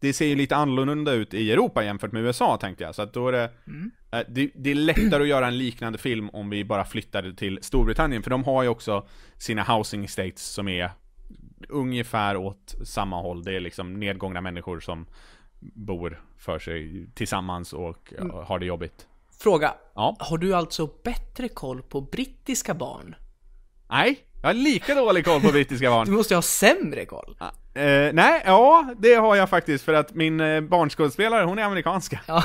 det ser ju lite annorlunda ut i Europa jämfört med USA tänkte jag, så att då är det, mm. Eh, det, det, är lättare att göra en liknande film om vi bara flyttade till Storbritannien, för de har ju också sina housing estates som är ungefär åt samma håll, det är liksom nedgångna människor som bor för sig tillsammans och mm. har det jobbigt. Fråga, ja? har du alltså bättre koll på brittiska barn? Nej, jag har lika dålig koll på brittiska barn. Du måste ju ha sämre koll. Ah, Eh, nej, ja, det har jag faktiskt för att min eh, barnskådespelare, hon är amerikanska. Ja.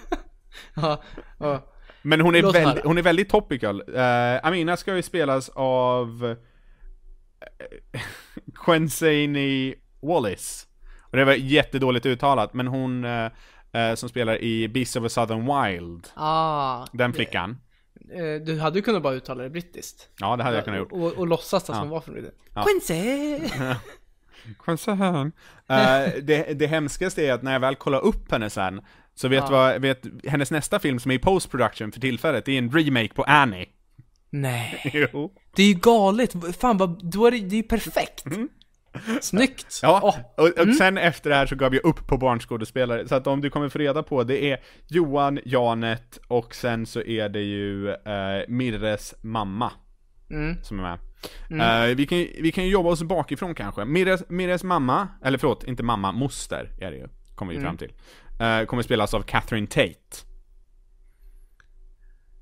<laughs> ja, ja. Men hon är, väldigt, hon är väldigt topical. Eh, Amina ska ju spelas av eh, <laughs> Quenzaini Wallace. Och det var jättedåligt uttalat, men hon eh, som spelar i Beast of a Southern Wild. Ah, Den flickan. Det, du hade ju kunnat bara uttala det brittiskt. Ja, det hade jag kunnat gjort. Och, och låtsas att ja. hon var från det. Ja. Quincy! <laughs> Koncern. Uh, det, det hemskaste är att när jag väl kollar upp henne sen, så vet du ja. vad, vet, hennes nästa film som är i post production för tillfället, det är en remake på Annie. Nej. <laughs> jo. Det är ju galet, fan vad, då är det, det är ju perfekt. Mm. Snyggt! Ja, oh. och, och mm. sen efter det här så gav jag upp på barnskådespelare, så att om du kommer få reda på, det är Johan, Janet och sen så är det ju eh, Mirres mamma mm. som är med. Mm. Uh, vi, kan, vi kan jobba oss bakifrån kanske. Mirres Mires mamma, eller förlåt, inte mamma, moster är det ju. Kommer vi mm. fram till. Uh, kommer spelas av Catherine Tate.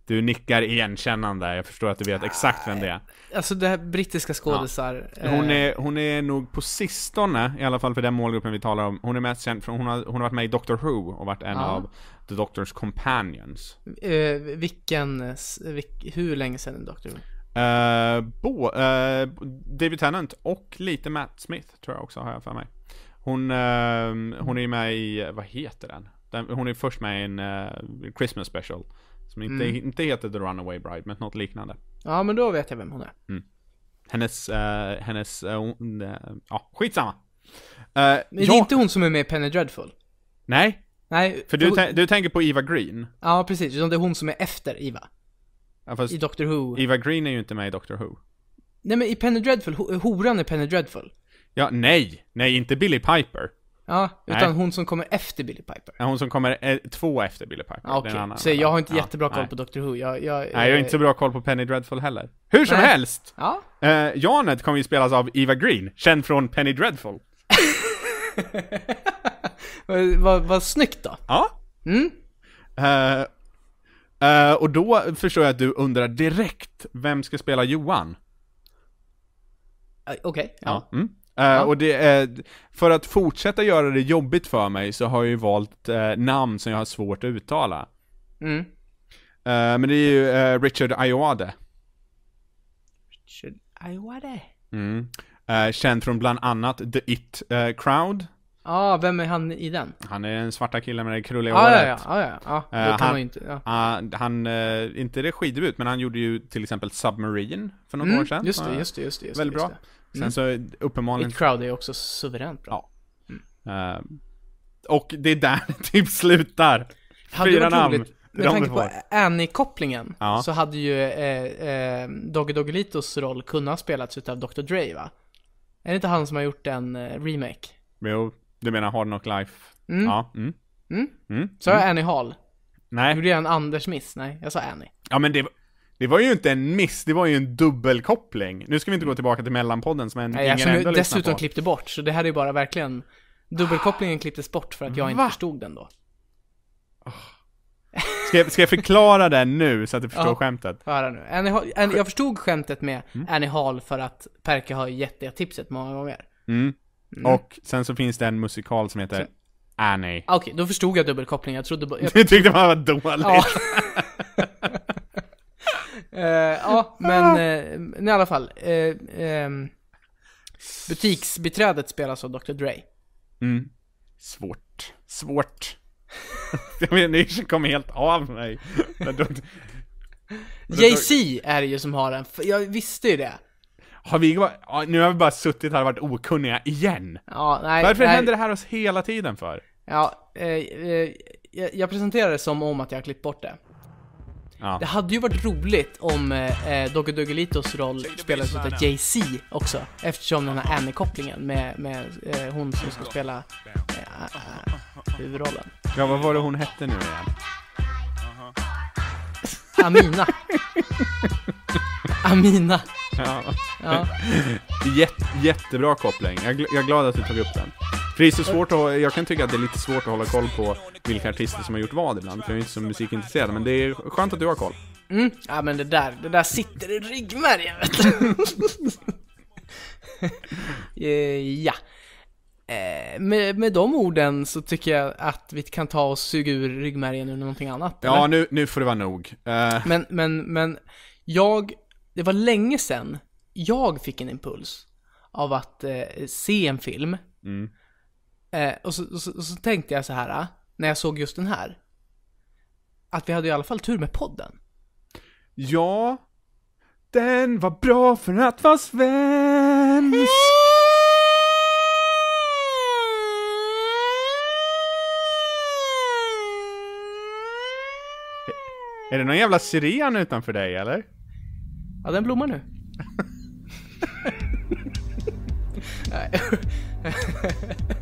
Du nickar igenkännande, jag förstår att du vet exakt vem det är. Eh, alltså det här brittiska skådisar. Ja. Hon, är, hon är nog på sistone, i alla fall för den målgruppen vi talar om, hon är mest känd för hon har, hon har varit med i Doctor Who och varit en ja. av The Doctors Companions. Uh, vilken, vilk, hur länge sedan är Doctor Who? Uh, bo, uh, David Tennant och lite Matt Smith tror jag också har jag för mig. Hon, uh, hon är med i, vad heter den? den hon är först med i en Christmas special. Som inte, mm. inte heter The Runaway Bride, men något liknande. Ja, men då vet jag vem hon är. Mm. Hennes, hennes, hon, ja, skitsamma. men det är inte hon som är med i Penny Dreadful? Nej. Nej. För, för du, hon... du tänker på Eva Green? Ja, precis. utan Det är hon som är efter Eva. Ja, I Doctor Who. Eva Green är ju inte med i Doctor Who. Nej men i Penny Dreadful, horan i Penny Dreadful. Ja, nej! Nej, inte Billy Piper. Ja, utan nej. hon som kommer efter Billy Piper. Ja, hon som kommer eh, två efter Billy Piper. Ah, Okej, okay. så jag har inte jättebra koll nej. på Doctor Who. Jag, jag, nej, jag har eh, inte så bra koll på Penny Dreadful heller. Hur som nej. helst! Ja. Eh, Janet kommer ju spelas av Eva Green, känd från Penny Dreadful. <laughs> vad, vad, vad snyggt då. Ja. Mm. Eh, Uh, och då förstår jag att du undrar direkt, vem ska spela Johan? Uh, Okej, okay, ja. ja. Mm. Uh, ja. Och det, är, för att fortsätta göra det jobbigt för mig så har jag ju valt eh, namn som jag har svårt att uttala. Mm. Uh, men det är ju uh, Richard Ayoade. Richard Ayoade? Mm. känd från bland annat The It Crowd, Ja, ah, vem är han i den? Han är den svarta killen med det krulliga ah, håret. Ja, ja, ja. ja. ja uh, han, inte, ja. han, han uh, inte regidebut, men han gjorde ju till exempel Submarine för några mm, år sedan. Just det, just det, just det. Väldigt bra. Det. Mm. Sen så uppenbarligen... It Crowd är också suveränt bra. Ja. Mm. Uh, och det är där <laughs> typ slutar. Hade Fyra namn. Roligt. Med tanke på Annie-kopplingen ja. så hade ju eh, eh, Doggy Doggelitos roll kunnat spelats utav Dr. Dre va? Är det inte han som har gjort en eh, remake? Jo, du menar Hard Knock Life? Mm. Ja. Mm. Mm. Mm. Sa jag mm. Annie Hall? Nej. Gjorde jag en Anders miss? Nej, jag sa Annie. Ja men det, var, det var ju inte en miss, det var ju en dubbelkoppling. Nu ska vi inte gå tillbaka till mellanpodden som en, Nej, alltså, ingen ändå dessutom klippte bort, så det här är ju bara verkligen... Dubbelkopplingen klipptes bort för att jag Va? inte förstod den då. Ska jag, ska jag, förklara den nu så att du förstår ja, skämtet? Höra nu. Annie, Annie, jag förstod skämtet med mm. Annie Hall för att Perke har gett det tipset många gånger. Mm. Mm. Och sen så finns det en musikal som heter så. Annie. Okej, okay, då förstod jag dubbelkopplingen. Jag trodde bara... Jag... Du tyckte man var dålig. Ja. uh, <laughs> ja, men uh, i alla fall. Uh, um, butiksbiträdet spelas av Dr. Dre. Mm. Svårt. Svårt. <laughs> Det kom helt av mig. Jay-Z är det ju som har den. Jag visste ju det. Har vi varit, nu har vi bara suttit här och varit okunniga igen. Ja, nej, Varför nej. händer det här oss hela tiden för? Ja, eh, eh, jag, presenterar det som om att jag har klippt bort det. Ja. Det hade ju varit roligt om eh, eh Dogge Doggelitos roll spelades av Jay-Z också. Eftersom den här Annie-kopplingen med, med eh, hon som ska spela eh, huvudrollen. Ja, vad var det hon hette nu igen? Amina. <laughs> Amina. Ja. ja. Jätte, jättebra koppling. Jag, jag, är glad att du tog upp den. För det är så svårt att, jag kan tycka att det är lite svårt att hålla koll på vilka artister som har gjort vad ibland, för jag är inte så musikintresserad, men det är skönt att du har koll. Mm. Ja men det där, det där sitter i ryggmärgen vet du. <laughs> Eh, ja. Eh, med, med de orden så tycker jag att vi kan ta och suga ur ryggmärgen ur någonting annat. Ja, nu, nu får det vara nog. Eh. Men, men, men jag det var länge sedan jag fick en impuls av att eh, se en film. Mm. Eh, och, så, och, så, och, så, tänkte jag så här, ah, när jag såg just den här. Att vi hade i alla fall tur med podden. Ja, den var bra för att vara svensk. <laughs> Är det någon jävla siren utanför dig eller? Ja, den blommar nu. Nej. <laughs> <laughs> <laughs>